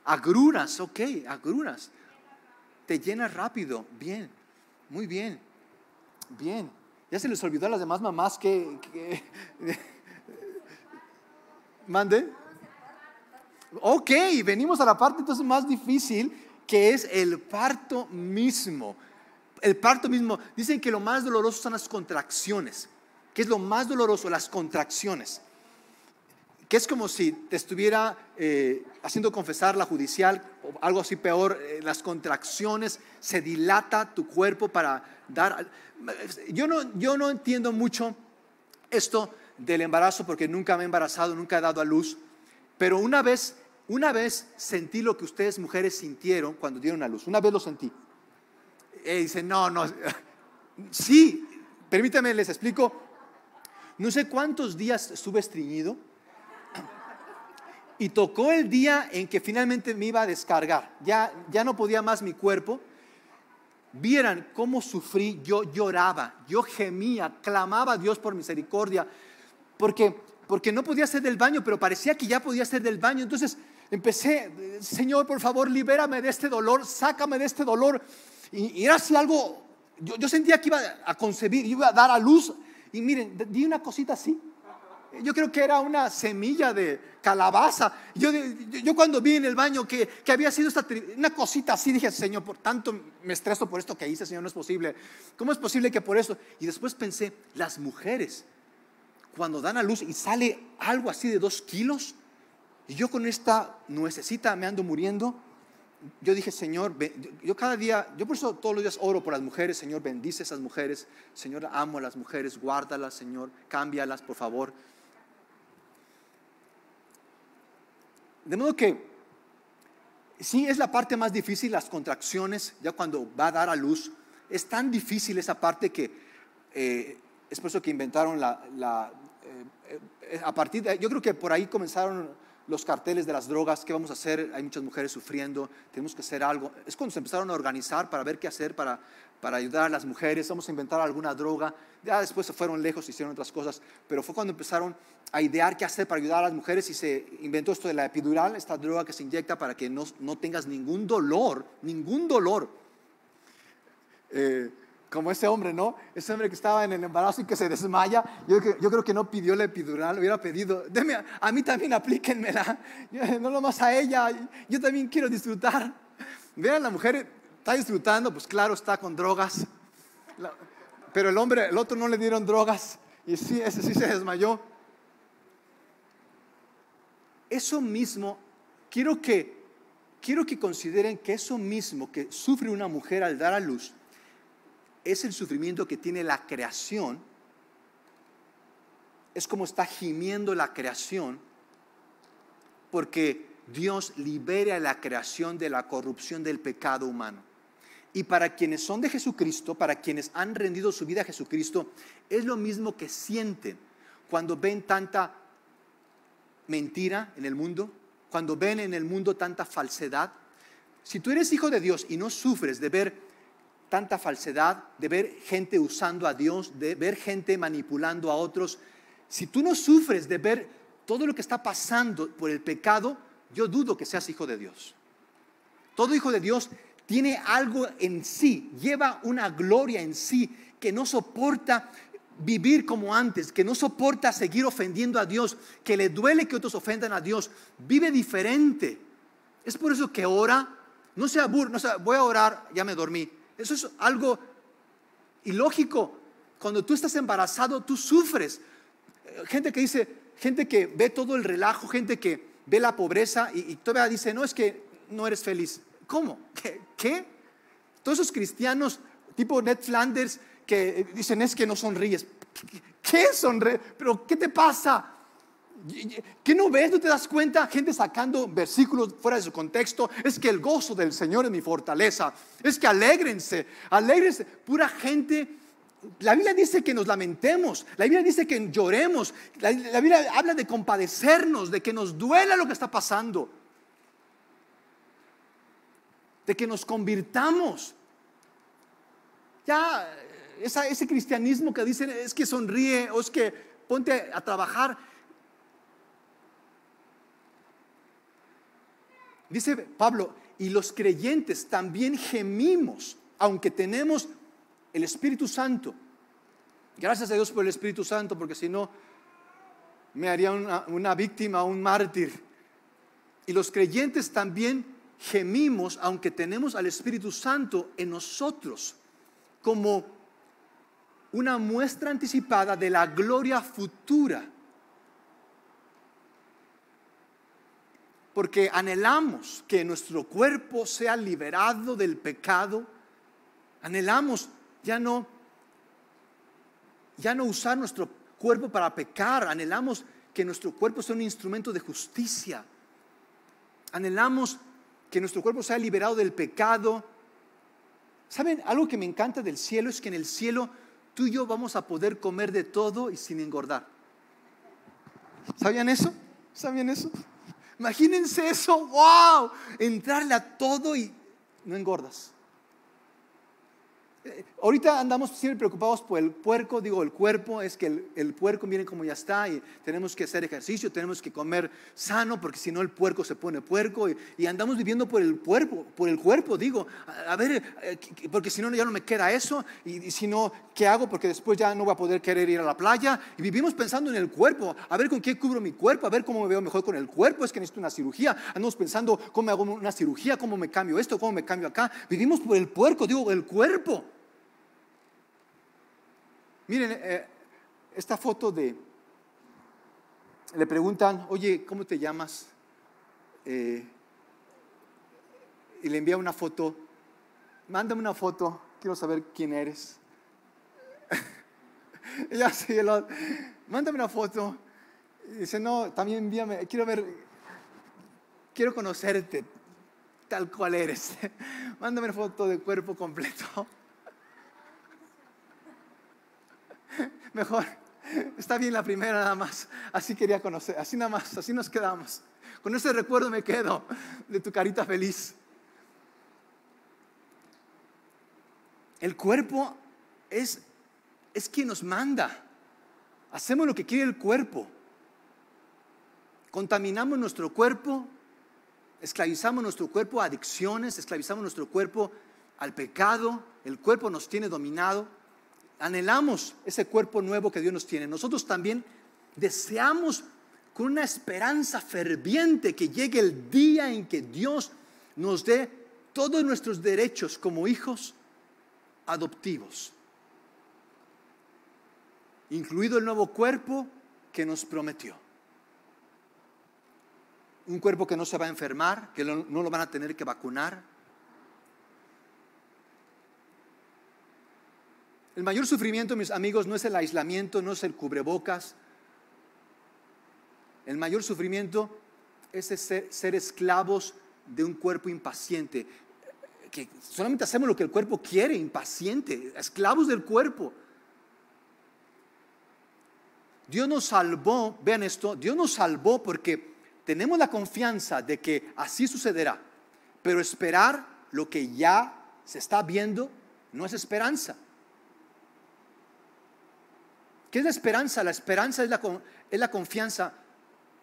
Agruras, ok, Agrunas, Te llenas rápido, bien, muy bien, bien. Ya se les olvidó a las demás mamás que... Mande. Ok, venimos a la parte entonces más difícil, que es el parto mismo. El parto mismo, dicen que lo más doloroso son las contracciones. ¿Qué es lo más doloroso? Las contracciones que es como si te estuviera eh, haciendo confesar la judicial o algo así peor, eh, las contracciones, se dilata tu cuerpo para dar... Yo no, yo no entiendo mucho esto del embarazo porque nunca me he embarazado, nunca he dado a luz, pero una vez, una vez sentí lo que ustedes mujeres sintieron cuando dieron a luz, una vez lo sentí. Y eh, dicen, no, no, sí, permítanme, les explico. No sé cuántos días estuve estreñido y tocó el día en que finalmente me iba a descargar. Ya, ya no podía más mi cuerpo. Vieran cómo sufrí, yo lloraba, yo gemía, clamaba a Dios por misericordia, porque, porque no podía ser del baño, pero parecía que ya podía ser del baño. Entonces empecé, Señor, por favor, libérame de este dolor, sácame de este dolor. Y, y era algo, yo, yo, sentía que iba a concebir, iba a dar a luz. Y miren, di una cosita así, yo creo que era una semilla de calabaza. Yo, cuando vi en el baño que, había sido una cosita así, dije, Señor, por tanto me estreso por esto que hice, Señor, no es posible. ¿Cómo es posible que por eso? Y después pensé, las mujeres, cuando dan a luz y sale algo así de dos kilos, y yo con esta nuececita me ando muriendo, yo dije, Señor, yo cada día, yo por eso todos los días oro por las mujeres, Señor, bendice a esas mujeres, Señor, amo a las mujeres, guárdalas, Señor, cámbialas, por favor. De modo que, sí, es la parte más difícil, las contracciones, ya cuando va a dar a luz, es tan difícil esa parte que eh, es por eso que inventaron la... Eh, eh, a partir yo creo que por ahí comenzaron los carteles de las drogas, ¿qué vamos a hacer? Hay muchas mujeres sufriendo, tenemos que hacer algo. Es cuando se empezaron a organizar para ver qué hacer, para, para ayudar a las mujeres, vamos a inventar alguna droga. Ya después se fueron lejos, hicieron otras cosas, pero fue cuando empezaron a idear qué hacer para ayudar a las mujeres y se inventó esto de la epidural, esta droga que se inyecta para que no, no tengas ningún dolor, ningún dolor. Eh, como ese hombre, ¿no? Ese hombre que estaba en el embarazo y que se desmaya. Yo, creo que no pidió la epidural, hubiera pedido, Deme, a mí también aplíquenmela, no lo más a ella, yo también quiero disfrutar. Vean, la mujer está disfrutando, pues claro, está con drogas, pero el hombre, el otro no le dieron drogas y sí, ese sí se desmayó. Eso mismo, quiero que, quiero que consideren que eso mismo que sufre una mujer al dar a luz, es el sufrimiento que tiene la creación, es como está gimiendo la creación, porque Dios libera la creación de la corrupción del pecado humano. Y para quienes son de Jesucristo, para quienes han rendido su vida a Jesucristo, es lo mismo que sienten cuando ven tanta mentira en el mundo, cuando ven en el mundo tanta falsedad. Si tú eres hijo de Dios y no sufres de ver tanta falsedad, de ver gente usando a Dios, de ver gente manipulando a otros. Si tú no sufres de ver todo lo que está pasando por el pecado, yo dudo que seas hijo de Dios. Todo hijo de Dios tiene algo en sí, lleva una gloria en sí que no soporta vivir como antes, que no soporta seguir ofendiendo a Dios, que le duele que otros ofendan a Dios, vive diferente. Es por eso que ora, no sea burro. no sea, voy a orar, ya me dormí, eso es algo ilógico. Cuando tú estás embarazado, tú sufres. Eh, gente que dice, gente que ve todo el relajo, gente que ve la pobreza y, todavía dice, no, es que no eres feliz. ¿Cómo? ¿Qué? Todos esos cristianos tipo Ned Flanders que dicen es que no sonríes. ¿Qué sonríes? ¿Pero qué te pasa? ¿Qué no ves? ¿No te das cuenta? Gente sacando versículos fuera de su contexto. Es que el gozo del Señor es mi fortaleza. Es que alégrense, alégrense. Pura gente. La Biblia dice que nos lamentemos, la Biblia dice que lloremos, la, Biblia habla de compadecernos, de que nos duela lo que está pasando, de que nos convirtamos. Ya ese cristianismo que dicen es que sonríe o es que ponte a trabajar, Dice Pablo, y los creyentes también gemimos, aunque tenemos el Espíritu Santo. Gracias a Dios por el Espíritu Santo, porque si no, me haría una, una víctima, un mártir. Y los creyentes también gemimos, aunque tenemos al Espíritu Santo en nosotros, como una muestra anticipada de la gloria futura porque anhelamos que nuestro cuerpo sea liberado del pecado. Anhelamos ya no ya no usar nuestro cuerpo para pecar, anhelamos que nuestro cuerpo sea un instrumento de justicia. Anhelamos que nuestro cuerpo sea liberado del pecado. ¿Saben? Algo que me encanta del cielo es que en el cielo tú y yo vamos a poder comer de todo y sin engordar. ¿Sabían eso? ¿Sabían eso? Imagínense eso, wow, entrarle a todo y no engordas. Eh, ahorita andamos siempre preocupados por el puerco, digo el cuerpo, es que el, puerco, viene como ya está, y tenemos que hacer ejercicio, tenemos que comer sano, porque si no el puerco se pone puerco, y, andamos viviendo por el cuerpo, por el cuerpo, digo, a, ver, eh, porque si no ya no me queda eso, y, si no, ¿qué hago? Porque después ya no voy a poder querer ir a la playa, y vivimos pensando en el cuerpo, a ver con qué cubro mi cuerpo, a ver cómo me veo mejor con el cuerpo, es que necesito una cirugía, andamos pensando cómo hago una cirugía, cómo me cambio esto, cómo me cambio acá, vivimos por el puerco, digo, el cuerpo. Miren, eh, esta foto de, le preguntan, oye, ¿cómo te llamas? Eh, y le envía una foto, mándame una foto, quiero saber quién eres. Ella mándame una foto. Y dice, no, también envíame, quiero ver, quiero conocerte tal cual eres. mándame una foto de cuerpo completo. mejor, está bien la primera nada más. Así quería conocer, así nada más, así nos quedamos. Con ese recuerdo me quedo de tu carita feliz. El cuerpo es, es quien nos manda. Hacemos lo que quiere el cuerpo. Contaminamos nuestro cuerpo, esclavizamos nuestro cuerpo a adicciones, esclavizamos nuestro cuerpo al pecado, el cuerpo nos tiene dominado anhelamos ese cuerpo nuevo que Dios nos tiene. Nosotros también deseamos con una esperanza ferviente que llegue el día en que Dios nos dé todos nuestros derechos como hijos adoptivos, incluido el nuevo cuerpo que nos prometió. Un cuerpo que no se va a enfermar, que no lo van a tener que vacunar, El mayor sufrimiento, mis amigos, no es el aislamiento, no es el cubrebocas. El mayor sufrimiento es ser, esclavos de un cuerpo impaciente, que solamente hacemos lo que el cuerpo quiere, impaciente, esclavos del cuerpo. Dios nos salvó, vean esto, Dios nos salvó porque tenemos la confianza de que así sucederá, pero esperar lo que ya se está viendo no es esperanza. ¿Qué es la esperanza? La esperanza es la, es la confianza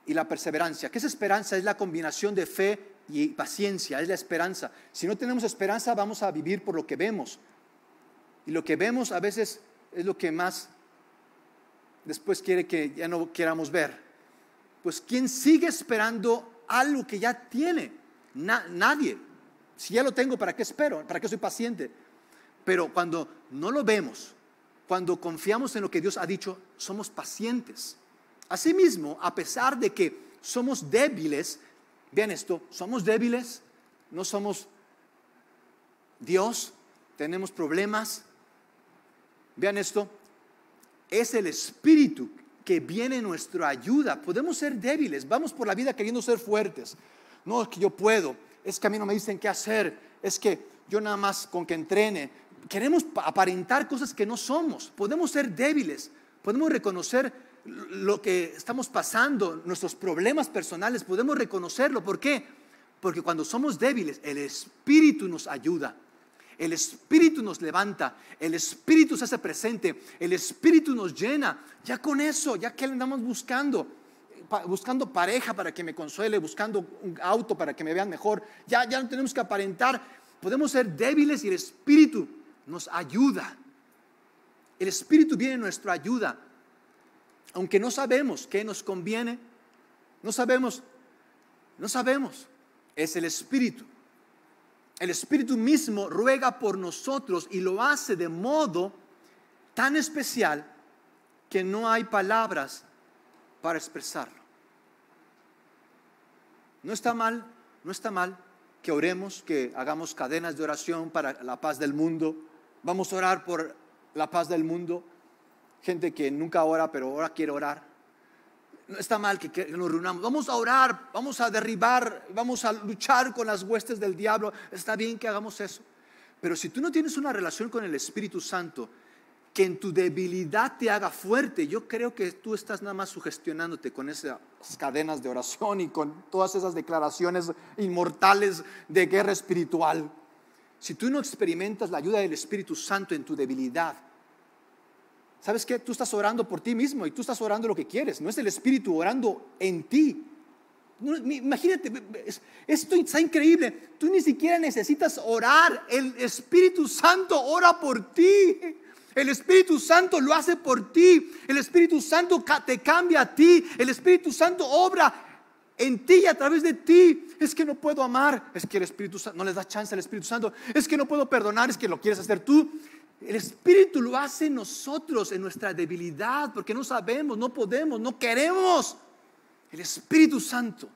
y la perseverancia. ¿Qué es esperanza? Es la combinación de fe y paciencia, es la esperanza. Si no tenemos esperanza, vamos a vivir por lo que vemos. Y lo que vemos a veces es lo que más después quiere que ya no queramos ver. Pues ¿quién sigue esperando algo que ya tiene? nadie. Si ya lo tengo, ¿para qué espero? ¿Para qué soy paciente? Pero cuando no lo vemos, cuando confiamos en lo que Dios ha dicho, somos pacientes. Asimismo, a pesar de que somos débiles, vean esto, somos débiles, no somos Dios, tenemos problemas. Vean esto, es el Espíritu que viene en nuestra ayuda. Podemos ser débiles, vamos por la vida queriendo ser fuertes. No es que yo puedo, es que a mí no me dicen qué hacer, es que yo nada más con que entrene, queremos aparentar cosas que no somos. Podemos ser débiles, podemos reconocer lo que estamos pasando, nuestros problemas personales, podemos reconocerlo. ¿Por qué? Porque cuando somos débiles, el Espíritu nos ayuda. El Espíritu nos levanta, el Espíritu se hace presente, el Espíritu nos llena. Ya con eso, ya que andamos buscando, buscando pareja para que me consuele, buscando un auto para que me vean mejor, ya, ya no tenemos que aparentar. Podemos ser débiles y el Espíritu nos ayuda. El Espíritu viene en nuestra ayuda, aunque no sabemos qué nos conviene, no sabemos, no sabemos, es el Espíritu. El Espíritu mismo ruega por nosotros y lo hace de modo tan especial que no hay palabras para expresarlo. No está mal, no está mal que oremos, que hagamos cadenas de oración para la paz del mundo, Vamos a orar por la paz del mundo. Gente que nunca ora, pero ahora quiere orar. No está mal que, nos reunamos. Vamos a orar, vamos a derribar, vamos a luchar con las huestes del diablo. Está bien que hagamos eso. Pero si tú no tienes una relación con el Espíritu Santo, que en tu debilidad te haga fuerte, yo creo que tú estás nada más sugestionándote con esas cadenas de oración y con todas esas declaraciones inmortales de guerra espiritual. Si tú no experimentas la ayuda del Espíritu Santo en tu debilidad, ¿sabes qué? Tú estás orando por ti mismo y tú estás orando lo que quieres. No es el Espíritu orando en ti. imagínate, esto está increíble. Tú ni siquiera necesitas orar. El Espíritu Santo ora por ti. El Espíritu Santo lo hace por ti. El Espíritu Santo te cambia a ti. El Espíritu Santo obra en ti y a través de ti. Es que no puedo amar, es que el Espíritu Santo no les da chance al Espíritu Santo, es que no puedo perdonar, es que lo quieres hacer tú. El Espíritu lo hace en nosotros, en nuestra debilidad, porque no sabemos, no podemos, no queremos. El Espíritu Santo.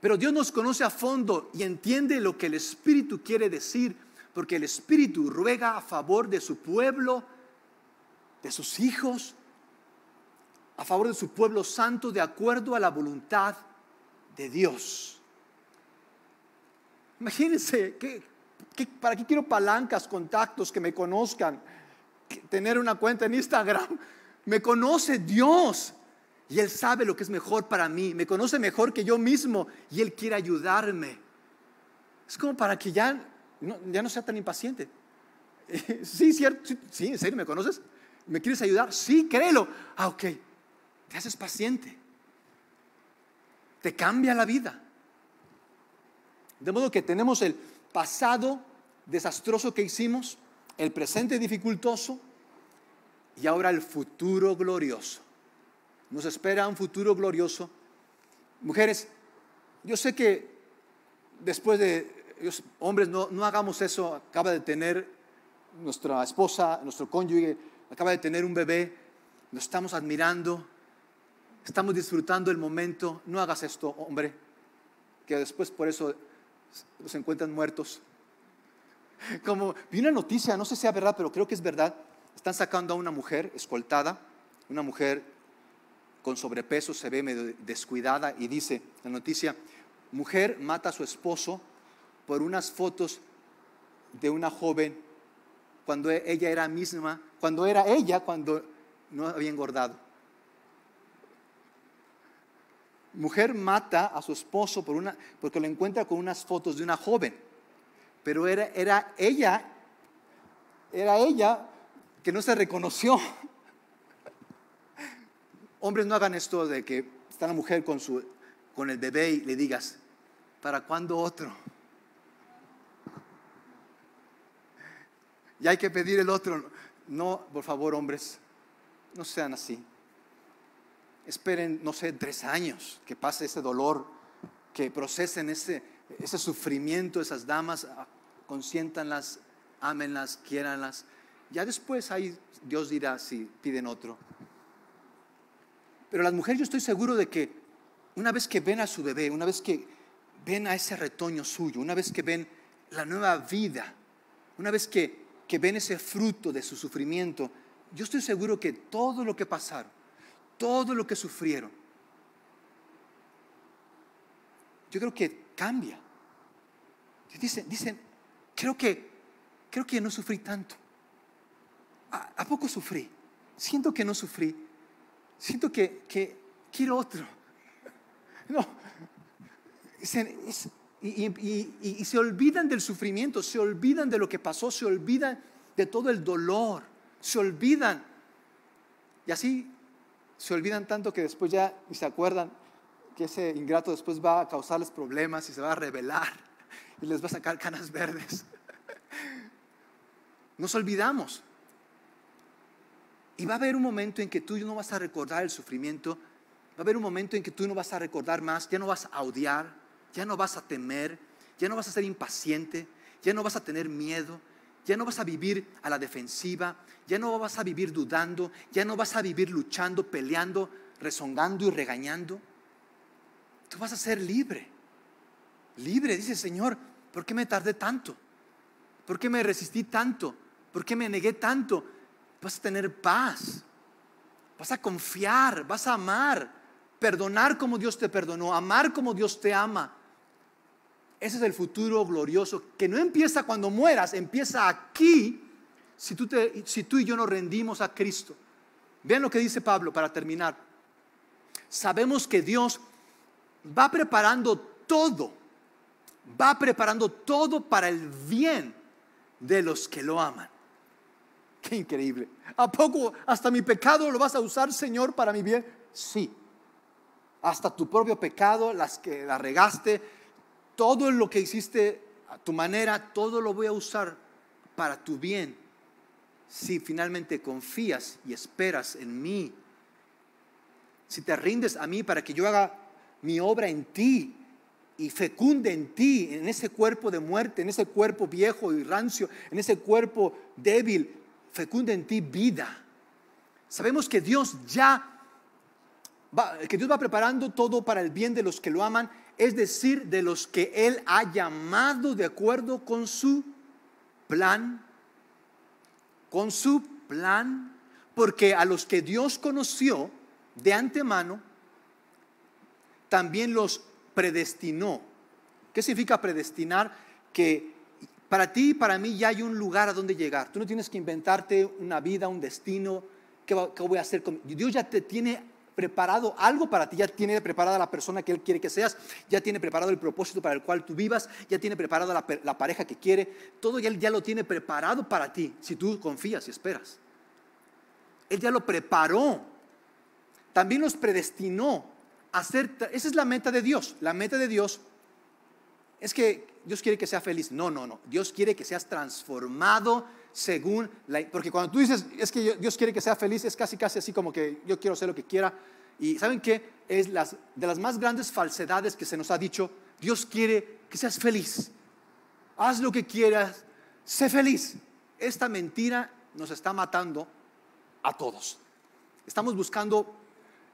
Pero Dios nos conoce a fondo y entiende lo que el Espíritu quiere decir, porque el Espíritu ruega a favor de su pueblo, de sus hijos, a favor de su pueblo santo de acuerdo a la voluntad de Dios. Imagínense, para qué quiero palancas, contactos que me conozcan? Tener una cuenta en Instagram. Me conoce Dios y Él sabe lo que es mejor para mí. Me conoce mejor que yo mismo y Él quiere ayudarme. Es como para que ya no, ya no sea tan impaciente. Sí, cierto, sí, sí, en serio, ¿me conoces? ¿Me quieres ayudar? Sí, créelo. Ah, ok, te haces paciente, te cambia la vida. De modo que tenemos el pasado desastroso que hicimos, el presente dificultoso y ahora el futuro glorioso. Nos espera un futuro glorioso. Mujeres, yo sé que después de, hombres, no, no hagamos eso, acaba de tener nuestra esposa, nuestro cónyuge, acaba de tener un bebé, nos estamos admirando, Estamos disfrutando el momento. No hagas esto, hombre, que después por eso los encuentran muertos. Como vi una noticia, no sé si es verdad, pero creo que es verdad. Están sacando a una mujer escoltada, una mujer con sobrepeso, se ve medio descuidada y dice la noticia, mujer mata a su esposo por unas fotos de una joven cuando ella era misma, cuando era ella, cuando no había engordado. mujer mata a su esposo por una, porque lo encuentra con unas fotos de una joven, pero era, era ella, era ella que no se reconoció. Hombres, no hagan esto de que está la mujer con, su, con el bebé y le digas, ¿para cuándo otro? Y hay que pedir el otro. No, por favor, hombres, no sean así esperen, no sé, tres años que pase ese dolor, que procesen ese, sufrimiento, esas damas, ah, consiéntanlas, ámenlas, quiéranlas. Ya después ahí Dios dirá si piden otro. Pero las mujeres yo estoy seguro de que una vez que ven a su bebé, una vez que ven a ese retoño suyo, una vez que ven la nueva vida, una vez que, que ven ese fruto de su sufrimiento, yo estoy seguro que todo lo que pasaron, todo lo que sufrieron. Yo creo que cambia. Dicen, dicen creo que, creo que no sufrí tanto. ¿A, poco sufrí? Siento que no sufrí. Siento que, que quiero otro. No. y, se olvidan del sufrimiento, se olvidan de lo que pasó, se olvidan de todo el dolor, se olvidan. Y así se olvidan tanto que después ya y se acuerdan que ese ingrato después va a causarles problemas y se va a revelar y les va a sacar canas verdes. Nos olvidamos. Y va a haber un momento en que tú no vas a recordar el sufrimiento, va a haber un momento en que tú no vas a recordar más, ya no vas a odiar, ya no vas a temer, ya no vas a ser impaciente, ya no vas a tener miedo, ya no vas a vivir a la defensiva, ya no vas a vivir dudando, ya no vas a vivir luchando, peleando, rezongando y regañando. Tú vas a ser libre. Libre, dice Señor, ¿por qué me tardé tanto? ¿Por qué me resistí tanto? ¿Por qué me negué tanto? Vas a tener paz, vas a confiar, vas a amar, perdonar como Dios te perdonó, amar como Dios te ama, ese es el futuro glorioso que no empieza cuando mueras, empieza aquí si tú, te, si tú y yo nos rendimos a Cristo. Vean lo que dice Pablo para terminar. Sabemos que Dios va preparando todo, va preparando todo para el bien de los que lo aman. Qué increíble. ¿A poco hasta mi pecado lo vas a usar, Señor, para mi bien? Sí. Hasta tu propio pecado, las que la regaste, todo lo que hiciste a tu manera, todo lo voy a usar para tu bien. Si finalmente confías y esperas en mí, si te rindes a mí para que yo haga mi obra en ti y fecunde en ti, en ese cuerpo de muerte, en ese cuerpo viejo y rancio, en ese cuerpo débil, fecunde en ti vida. Sabemos que Dios ya va, que Dios va preparando todo para el bien de los que lo aman es decir, de los que Él ha llamado de acuerdo con su plan, con su plan, porque a los que Dios conoció de antemano, también los predestinó. ¿Qué significa predestinar? Que para ti y para mí ya hay un lugar a donde llegar. Tú no tienes que inventarte una vida, un destino, ¿qué, voy a hacer? Con... Dios ya te tiene preparado algo para ti, ya tiene preparada la persona que Él quiere que seas, ya tiene preparado el propósito para el cual tú vivas, ya tiene preparada la, pareja que quiere, todo ya Él ya lo tiene preparado para ti, si tú confías y esperas. Él ya lo preparó, también los predestinó a ser, esa es la meta de Dios, la meta de Dios es que Dios quiere que sea feliz, no, no, no, Dios quiere que seas transformado según la... Porque cuando tú dices, es que Dios quiere que sea feliz, es casi, casi así como que yo quiero Ser lo que quiera. Y ¿saben qué? Es las, de las más grandes falsedades que se nos ha dicho. Dios quiere que seas feliz. Haz lo que quieras, sé feliz. Esta mentira nos está matando a todos. Estamos buscando,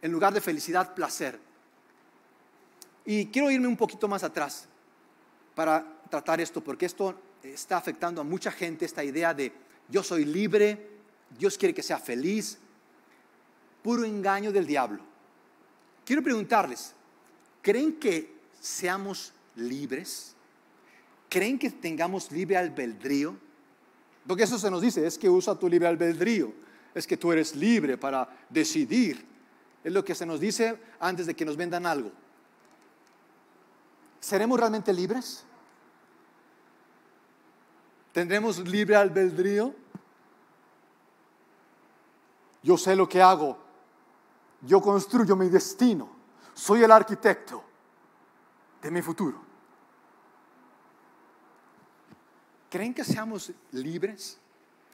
en lugar de felicidad, placer. Y quiero irme un poquito más atrás para tratar esto, porque esto está afectando a mucha gente esta idea de yo soy libre, Dios quiere que sea feliz, puro engaño del diablo. Quiero preguntarles, ¿creen que seamos libres? ¿Creen que tengamos libre albedrío? Porque eso se nos dice, es que usa tu libre albedrío, es que tú eres libre para decidir. Es lo que se nos dice antes de que nos vendan algo. ¿Seremos realmente libres? ¿Tendremos libre albedrío? Yo sé lo que hago. Yo construyo mi destino. Soy el arquitecto de mi futuro. ¿Creen que seamos libres?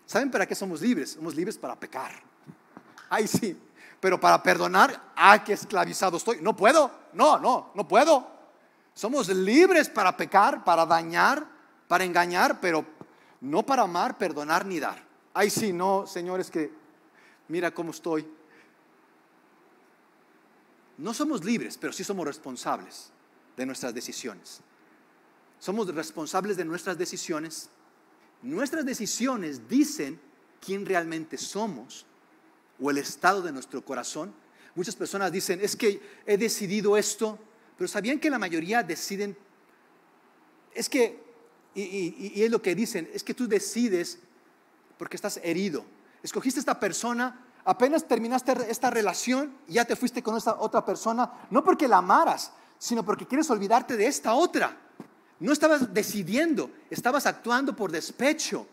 ¿Saben para qué somos libres? Somos libres para pecar. Ay, sí. Pero para perdonar, ah, que esclavizado estoy. No puedo. No, no, no puedo. Somos libres para pecar, para dañar, para engañar, pero no para amar, perdonar ni dar. Ay, sí, no, señores, que mira cómo estoy. No somos libres, pero sí somos responsables de nuestras decisiones. Somos responsables de nuestras decisiones. Nuestras decisiones dicen quién realmente somos o el estado de nuestro corazón. Muchas personas dicen, es que he decidido esto, pero ¿sabían que la mayoría deciden? Es que y, es lo que dicen, es que tú decides porque estás herido. Escogiste esta persona, apenas terminaste esta relación ya te fuiste con esta otra persona, no porque la amaras, sino porque quieres olvidarte de esta otra. No estabas decidiendo, estabas actuando por despecho,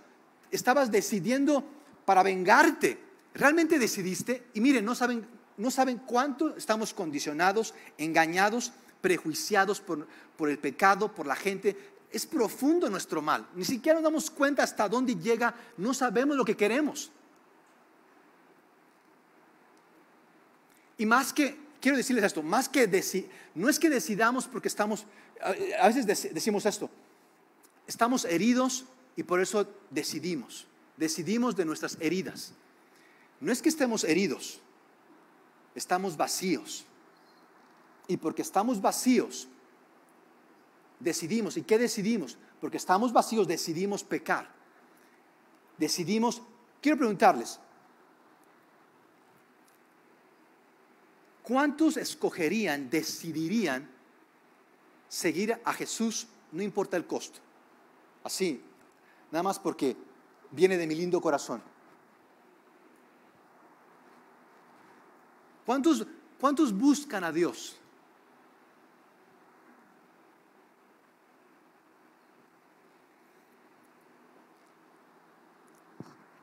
estabas decidiendo para vengarte. Realmente decidiste y miren, no saben, no saben cuánto estamos condicionados, engañados, prejuiciados por el pecado, por la gente es profundo nuestro mal. Ni siquiera nos damos cuenta hasta dónde llega. No sabemos lo que queremos. Y más que, quiero decirles esto, más que Decir no es que decidamos porque estamos, a veces decimos esto, estamos heridos y por eso decidimos, decidimos de nuestras heridas. No es que estemos heridos, estamos vacíos. Y porque estamos vacíos, Decidimos. ¿Y qué decidimos? Porque estamos vacíos, decidimos pecar. Decidimos, quiero preguntarles, ¿cuántos escogerían, decidirían seguir a Jesús, no importa el costo? Así, nada más porque viene de mi lindo corazón. ¿Cuántos, cuántos buscan a Dios?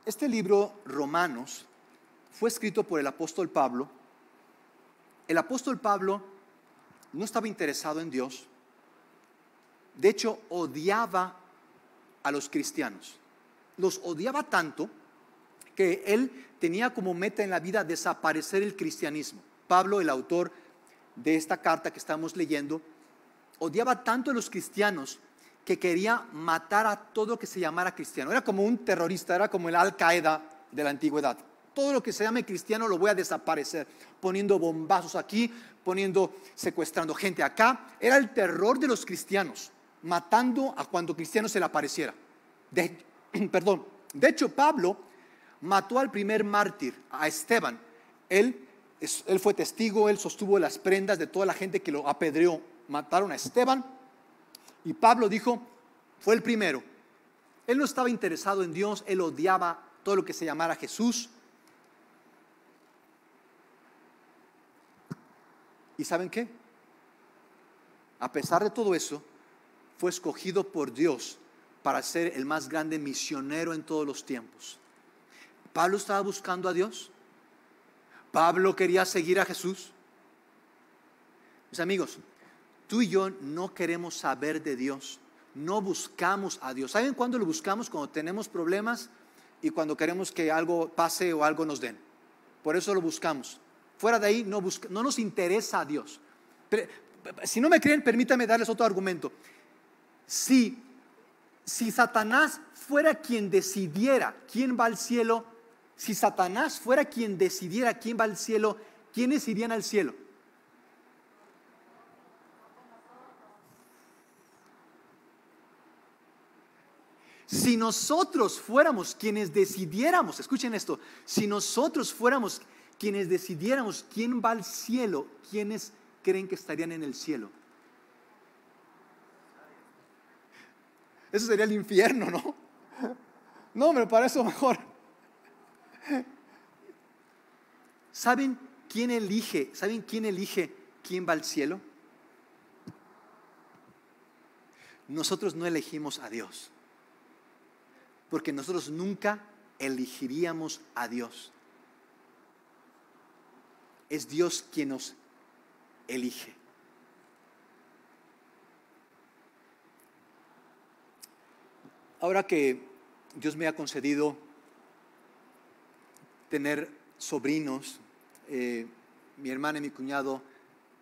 Este libro, Romanos, fue escrito por el apóstol Pablo. El apóstol Pablo no estaba interesado en Dios. De hecho, odiaba a los cristianos. Los odiaba tanto que él tenía como meta en la vida desaparecer el cristianismo. Pablo, el autor de esta carta que estamos leyendo, odiaba tanto a los cristianos que quería matar a todo lo que se llamara cristiano. Era como un terrorista, era como el Al-Qaeda de la antigüedad. Todo lo que se llame cristiano lo voy a desaparecer, poniendo bombazos aquí, poniendo, secuestrando gente acá. Era el terror de los cristianos, matando a cuando cristiano se le apareciera. perdón. De hecho, Pablo mató al primer mártir, a Esteban. Él, él fue testigo, él sostuvo las prendas de toda la gente que lo apedreó. Mataron a Esteban y Pablo dijo, fue el primero. Él no estaba interesado en Dios, él odiaba todo lo que se llamara Jesús. ¿Y saben qué? A pesar de todo eso, fue escogido por Dios para ser el más grande misionero en todos los tiempos. Pablo estaba buscando a Dios. Pablo quería seguir a Jesús. Mis amigos, tú y yo no queremos saber de Dios, no buscamos a Dios. ¿Saben cuándo lo buscamos? Cuando tenemos problemas y cuando queremos que algo pase o algo nos den. Por eso lo buscamos. Fuera de ahí no, no nos interesa a Dios. Pero, si no me creen, permítame darles otro argumento. Si, si Satanás fuera quien decidiera quién va al cielo, si Satanás fuera quien decidiera quién va al cielo, ¿quiénes irían al cielo? Si nosotros fuéramos quienes decidiéramos, escuchen esto, si nosotros fuéramos quienes decidiéramos quién va al cielo, quiénes creen que estarían en el cielo. Eso sería el infierno, ¿no? No, pero para eso mejor. ¿Saben quién elige? ¿Saben quién elige quién va al cielo? Nosotros no elegimos a Dios porque nosotros nunca elegiríamos a Dios. Es Dios quien nos elige. Ahora que Dios me ha concedido tener sobrinos, eh, mi hermana y mi cuñado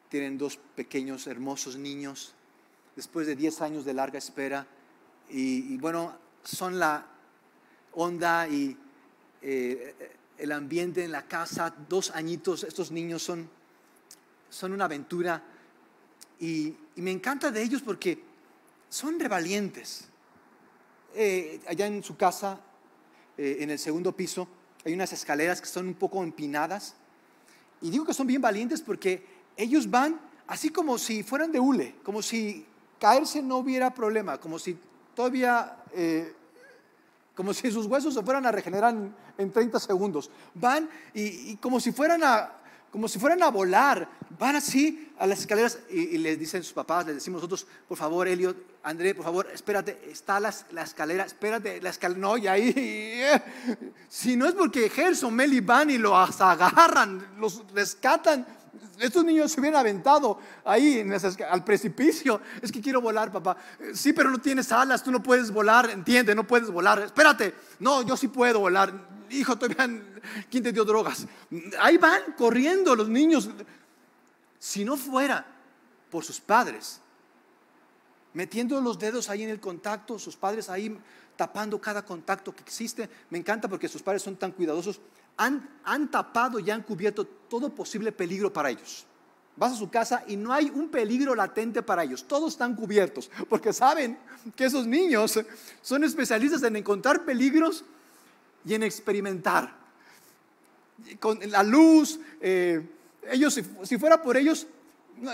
tienen dos pequeños, hermosos niños, después de 10 años de larga espera, y bueno, son la onda y eh, el ambiente en la casa, dos añitos, estos niños son, son una aventura y, me encanta de ellos porque son revalientes. Eh, allá en su casa, eh, en el segundo piso, hay unas escaleras que son un poco empinadas y digo que son bien valientes porque ellos van así como si fueran de hule, como si caerse no hubiera problema, como si todavía como si sus huesos se fueran a regenerar en, 30 segundos. Van y, como, si fueran a, como si fueran a volar, van así a las escaleras y, les dicen sus papás, les decimos nosotros, por favor, Elliot, André, por favor, espérate, está las, la escalera, espérate, la escalera, no, y ahí, si no es porque Gerson, Meli van y lo agarran, los rescatan, estos niños se hubieran aventado ahí al precipicio. Es que quiero volar, papá. Sí, pero no tienes alas, tú no puedes volar, entiende, no puedes volar. Espérate, no, yo sí puedo volar. Hijo, todavía, ¿quién te dio drogas? Ahí van corriendo los niños. Si no fuera por sus padres, metiendo los dedos ahí en el contacto, sus padres ahí tapando cada contacto que existe. Me encanta porque sus padres son tan cuidadosos han, tapado y han cubierto todo posible peligro para ellos. Vas a su casa y no hay un peligro latente para ellos. Todos están cubiertos porque saben que esos niños son especialistas en encontrar peligros y en experimentar. Con la luz, eh, ellos, si, fuera por ellos,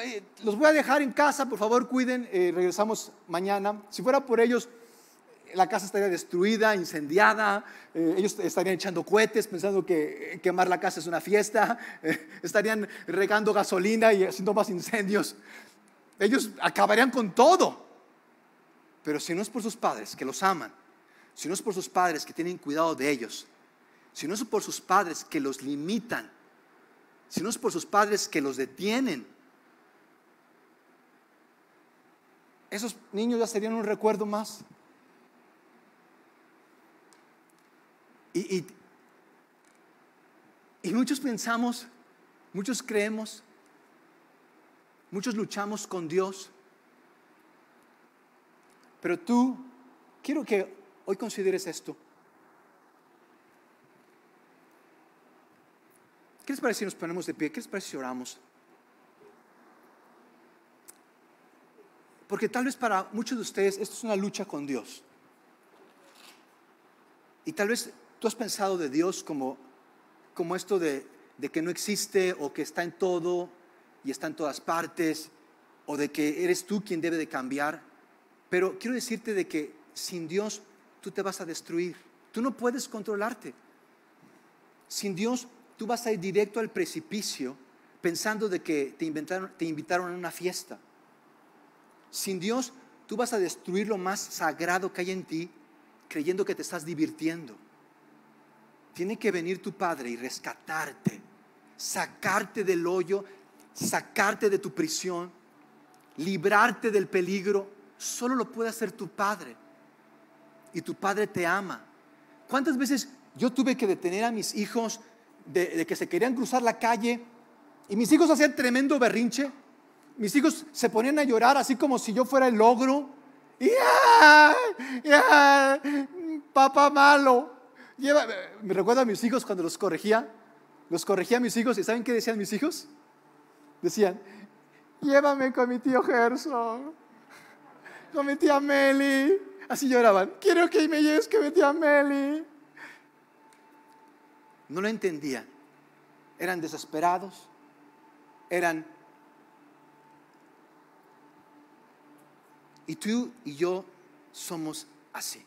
eh, los voy a dejar en casa, por favor cuiden, eh, regresamos mañana. Si fuera por ellos, la casa estaría destruida, incendiada, eh, ellos estarían echando cohetes pensando que eh, quemar la casa es una fiesta, eh, estarían regando gasolina y haciendo más incendios. Ellos acabarían con todo. Pero si no es por sus padres que los aman, si no es por sus padres que tienen cuidado de ellos, si no es por sus padres que los limitan, si no es por sus padres que los detienen, esos niños ya serían un recuerdo más Y, muchos pensamos, muchos creemos, muchos luchamos con Dios. Pero tú, quiero que hoy consideres esto. ¿Qué les parece si nos ponemos de pie? ¿Qué les parece si oramos? Porque tal vez para muchos de ustedes esto es una lucha con Dios. Y tal vez ¿Tú has pensado de Dios como, como esto de, que no existe o que está en todo y está en todas partes o de que eres tú quien debe de cambiar? Pero quiero decirte de que sin Dios tú te vas a destruir. Tú no puedes controlarte. Sin Dios tú vas a ir directo al precipicio pensando de que te, te invitaron a una fiesta. Sin Dios tú vas a destruir lo más sagrado que hay en ti creyendo que te estás divirtiendo tiene que venir tu Padre y rescatarte, sacarte del hoyo, sacarte de tu prisión, librarte del peligro. Solo lo puede hacer tu Padre. Y tu Padre te ama. ¿Cuántas veces yo tuve que detener a mis hijos de, que se querían cruzar la calle y mis hijos hacían tremendo berrinche? Mis hijos se ponían a llorar así como si yo fuera el ogro. ¡Ya! ¡Ya! ¡Papá malo! Eh, me recuerdo a mis hijos cuando los corregía, los corregía a mis hijos y ¿saben qué decían mis hijos? Decían, llévame con mi tío Gerson, con mi tía Meli. Así lloraban, quiero que me lleves con mi tía Meli. No lo entendían. Eran desesperados, eran... Y tú y yo somos así.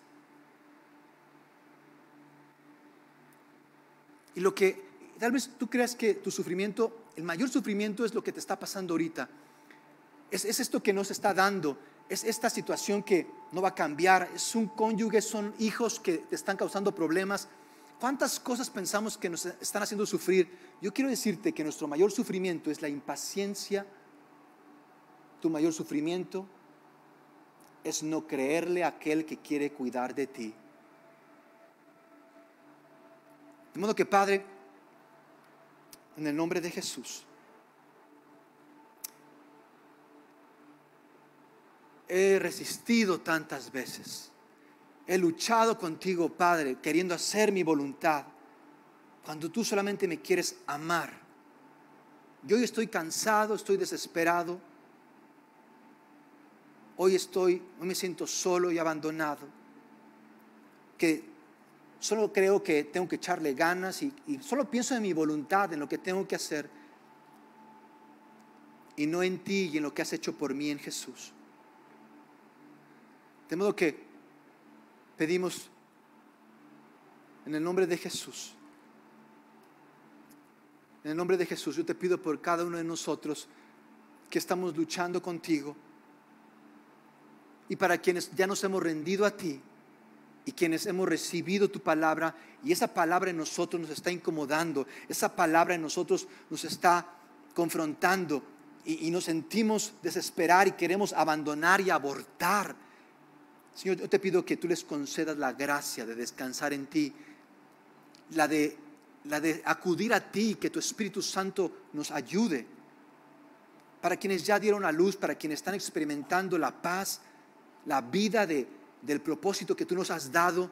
Y lo que tal vez tú creas que tu sufrimiento, el mayor sufrimiento es lo que te está pasando ahorita. Es, es esto que nos está dando, es esta situación que no va a cambiar, es un cónyuge, son hijos que te están causando problemas. ¿Cuántas cosas pensamos que nos están haciendo sufrir? Yo quiero decirte que nuestro mayor sufrimiento es la impaciencia, tu mayor sufrimiento es no creerle a aquel que quiere cuidar de ti. De modo que, Padre, en el nombre de Jesús, he resistido tantas veces. He luchado contigo, Padre, queriendo hacer mi voluntad, cuando tú solamente me quieres amar. Yo hoy estoy cansado, estoy desesperado. Hoy estoy, hoy me siento solo y abandonado. Que solo creo que tengo que echarle ganas y, solo pienso en mi voluntad, en lo que tengo que hacer, y no en ti y en lo que has hecho por mí en Jesús. De modo que pedimos en el nombre de Jesús, en el nombre de Jesús, yo te pido por cada uno de nosotros que estamos luchando contigo y para quienes ya nos hemos rendido a ti, y quienes hemos recibido tu palabra y esa palabra en nosotros nos está incomodando, esa palabra en nosotros nos está confrontando y, nos sentimos desesperar y queremos abandonar y abortar. Señor, yo te pido que tú les concedas la gracia de descansar en ti, la de, la de acudir a ti, que tu Espíritu Santo nos ayude. Para quienes ya dieron a luz, para quienes están experimentando la paz, la vida de, del propósito que tú nos has dado.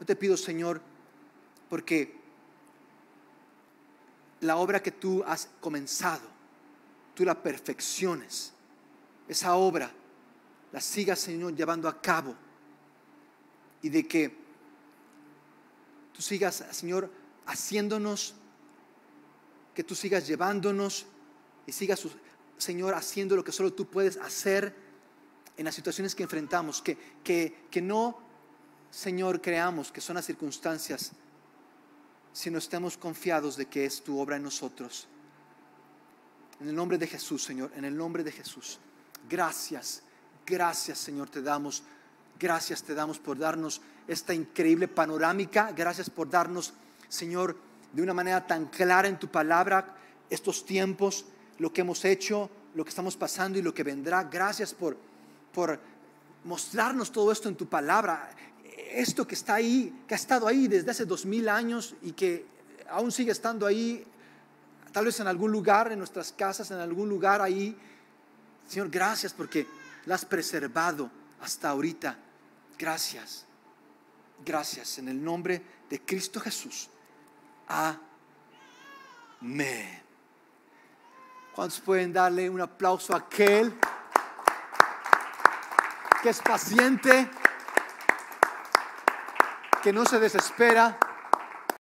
Yo te pido, Señor, porque la obra que tú has comenzado, tú la perfecciones. Esa obra la sigas, Señor, llevando a cabo. Y de que tú sigas, Señor, haciéndonos, que tú sigas llevándonos y sigas, Señor, haciendo lo que solo tú puedes hacer en las situaciones que enfrentamos, que, que, no, Señor, creamos que son las circunstancias, sino estemos confiados de que es tu obra en nosotros. En el nombre de Jesús, Señor, en el nombre de Jesús. Gracias, gracias, Señor, te damos. Gracias te damos por darnos esta increíble panorámica. Gracias por darnos, Señor, de una manera tan clara en tu palabra estos tiempos, lo que hemos hecho, lo que estamos pasando y lo que vendrá. Gracias por por mostrarnos todo esto en tu palabra, esto que está ahí, que ha estado ahí desde hace dos mil años y que aún sigue estando ahí, tal vez en algún lugar, en nuestras casas, en algún lugar ahí. Señor, gracias porque la has preservado hasta ahorita. Gracias. Gracias en el nombre de Cristo Jesús. Amén. ¿Cuántos pueden darle un aplauso a aquel? que es paciente, que no se desespera,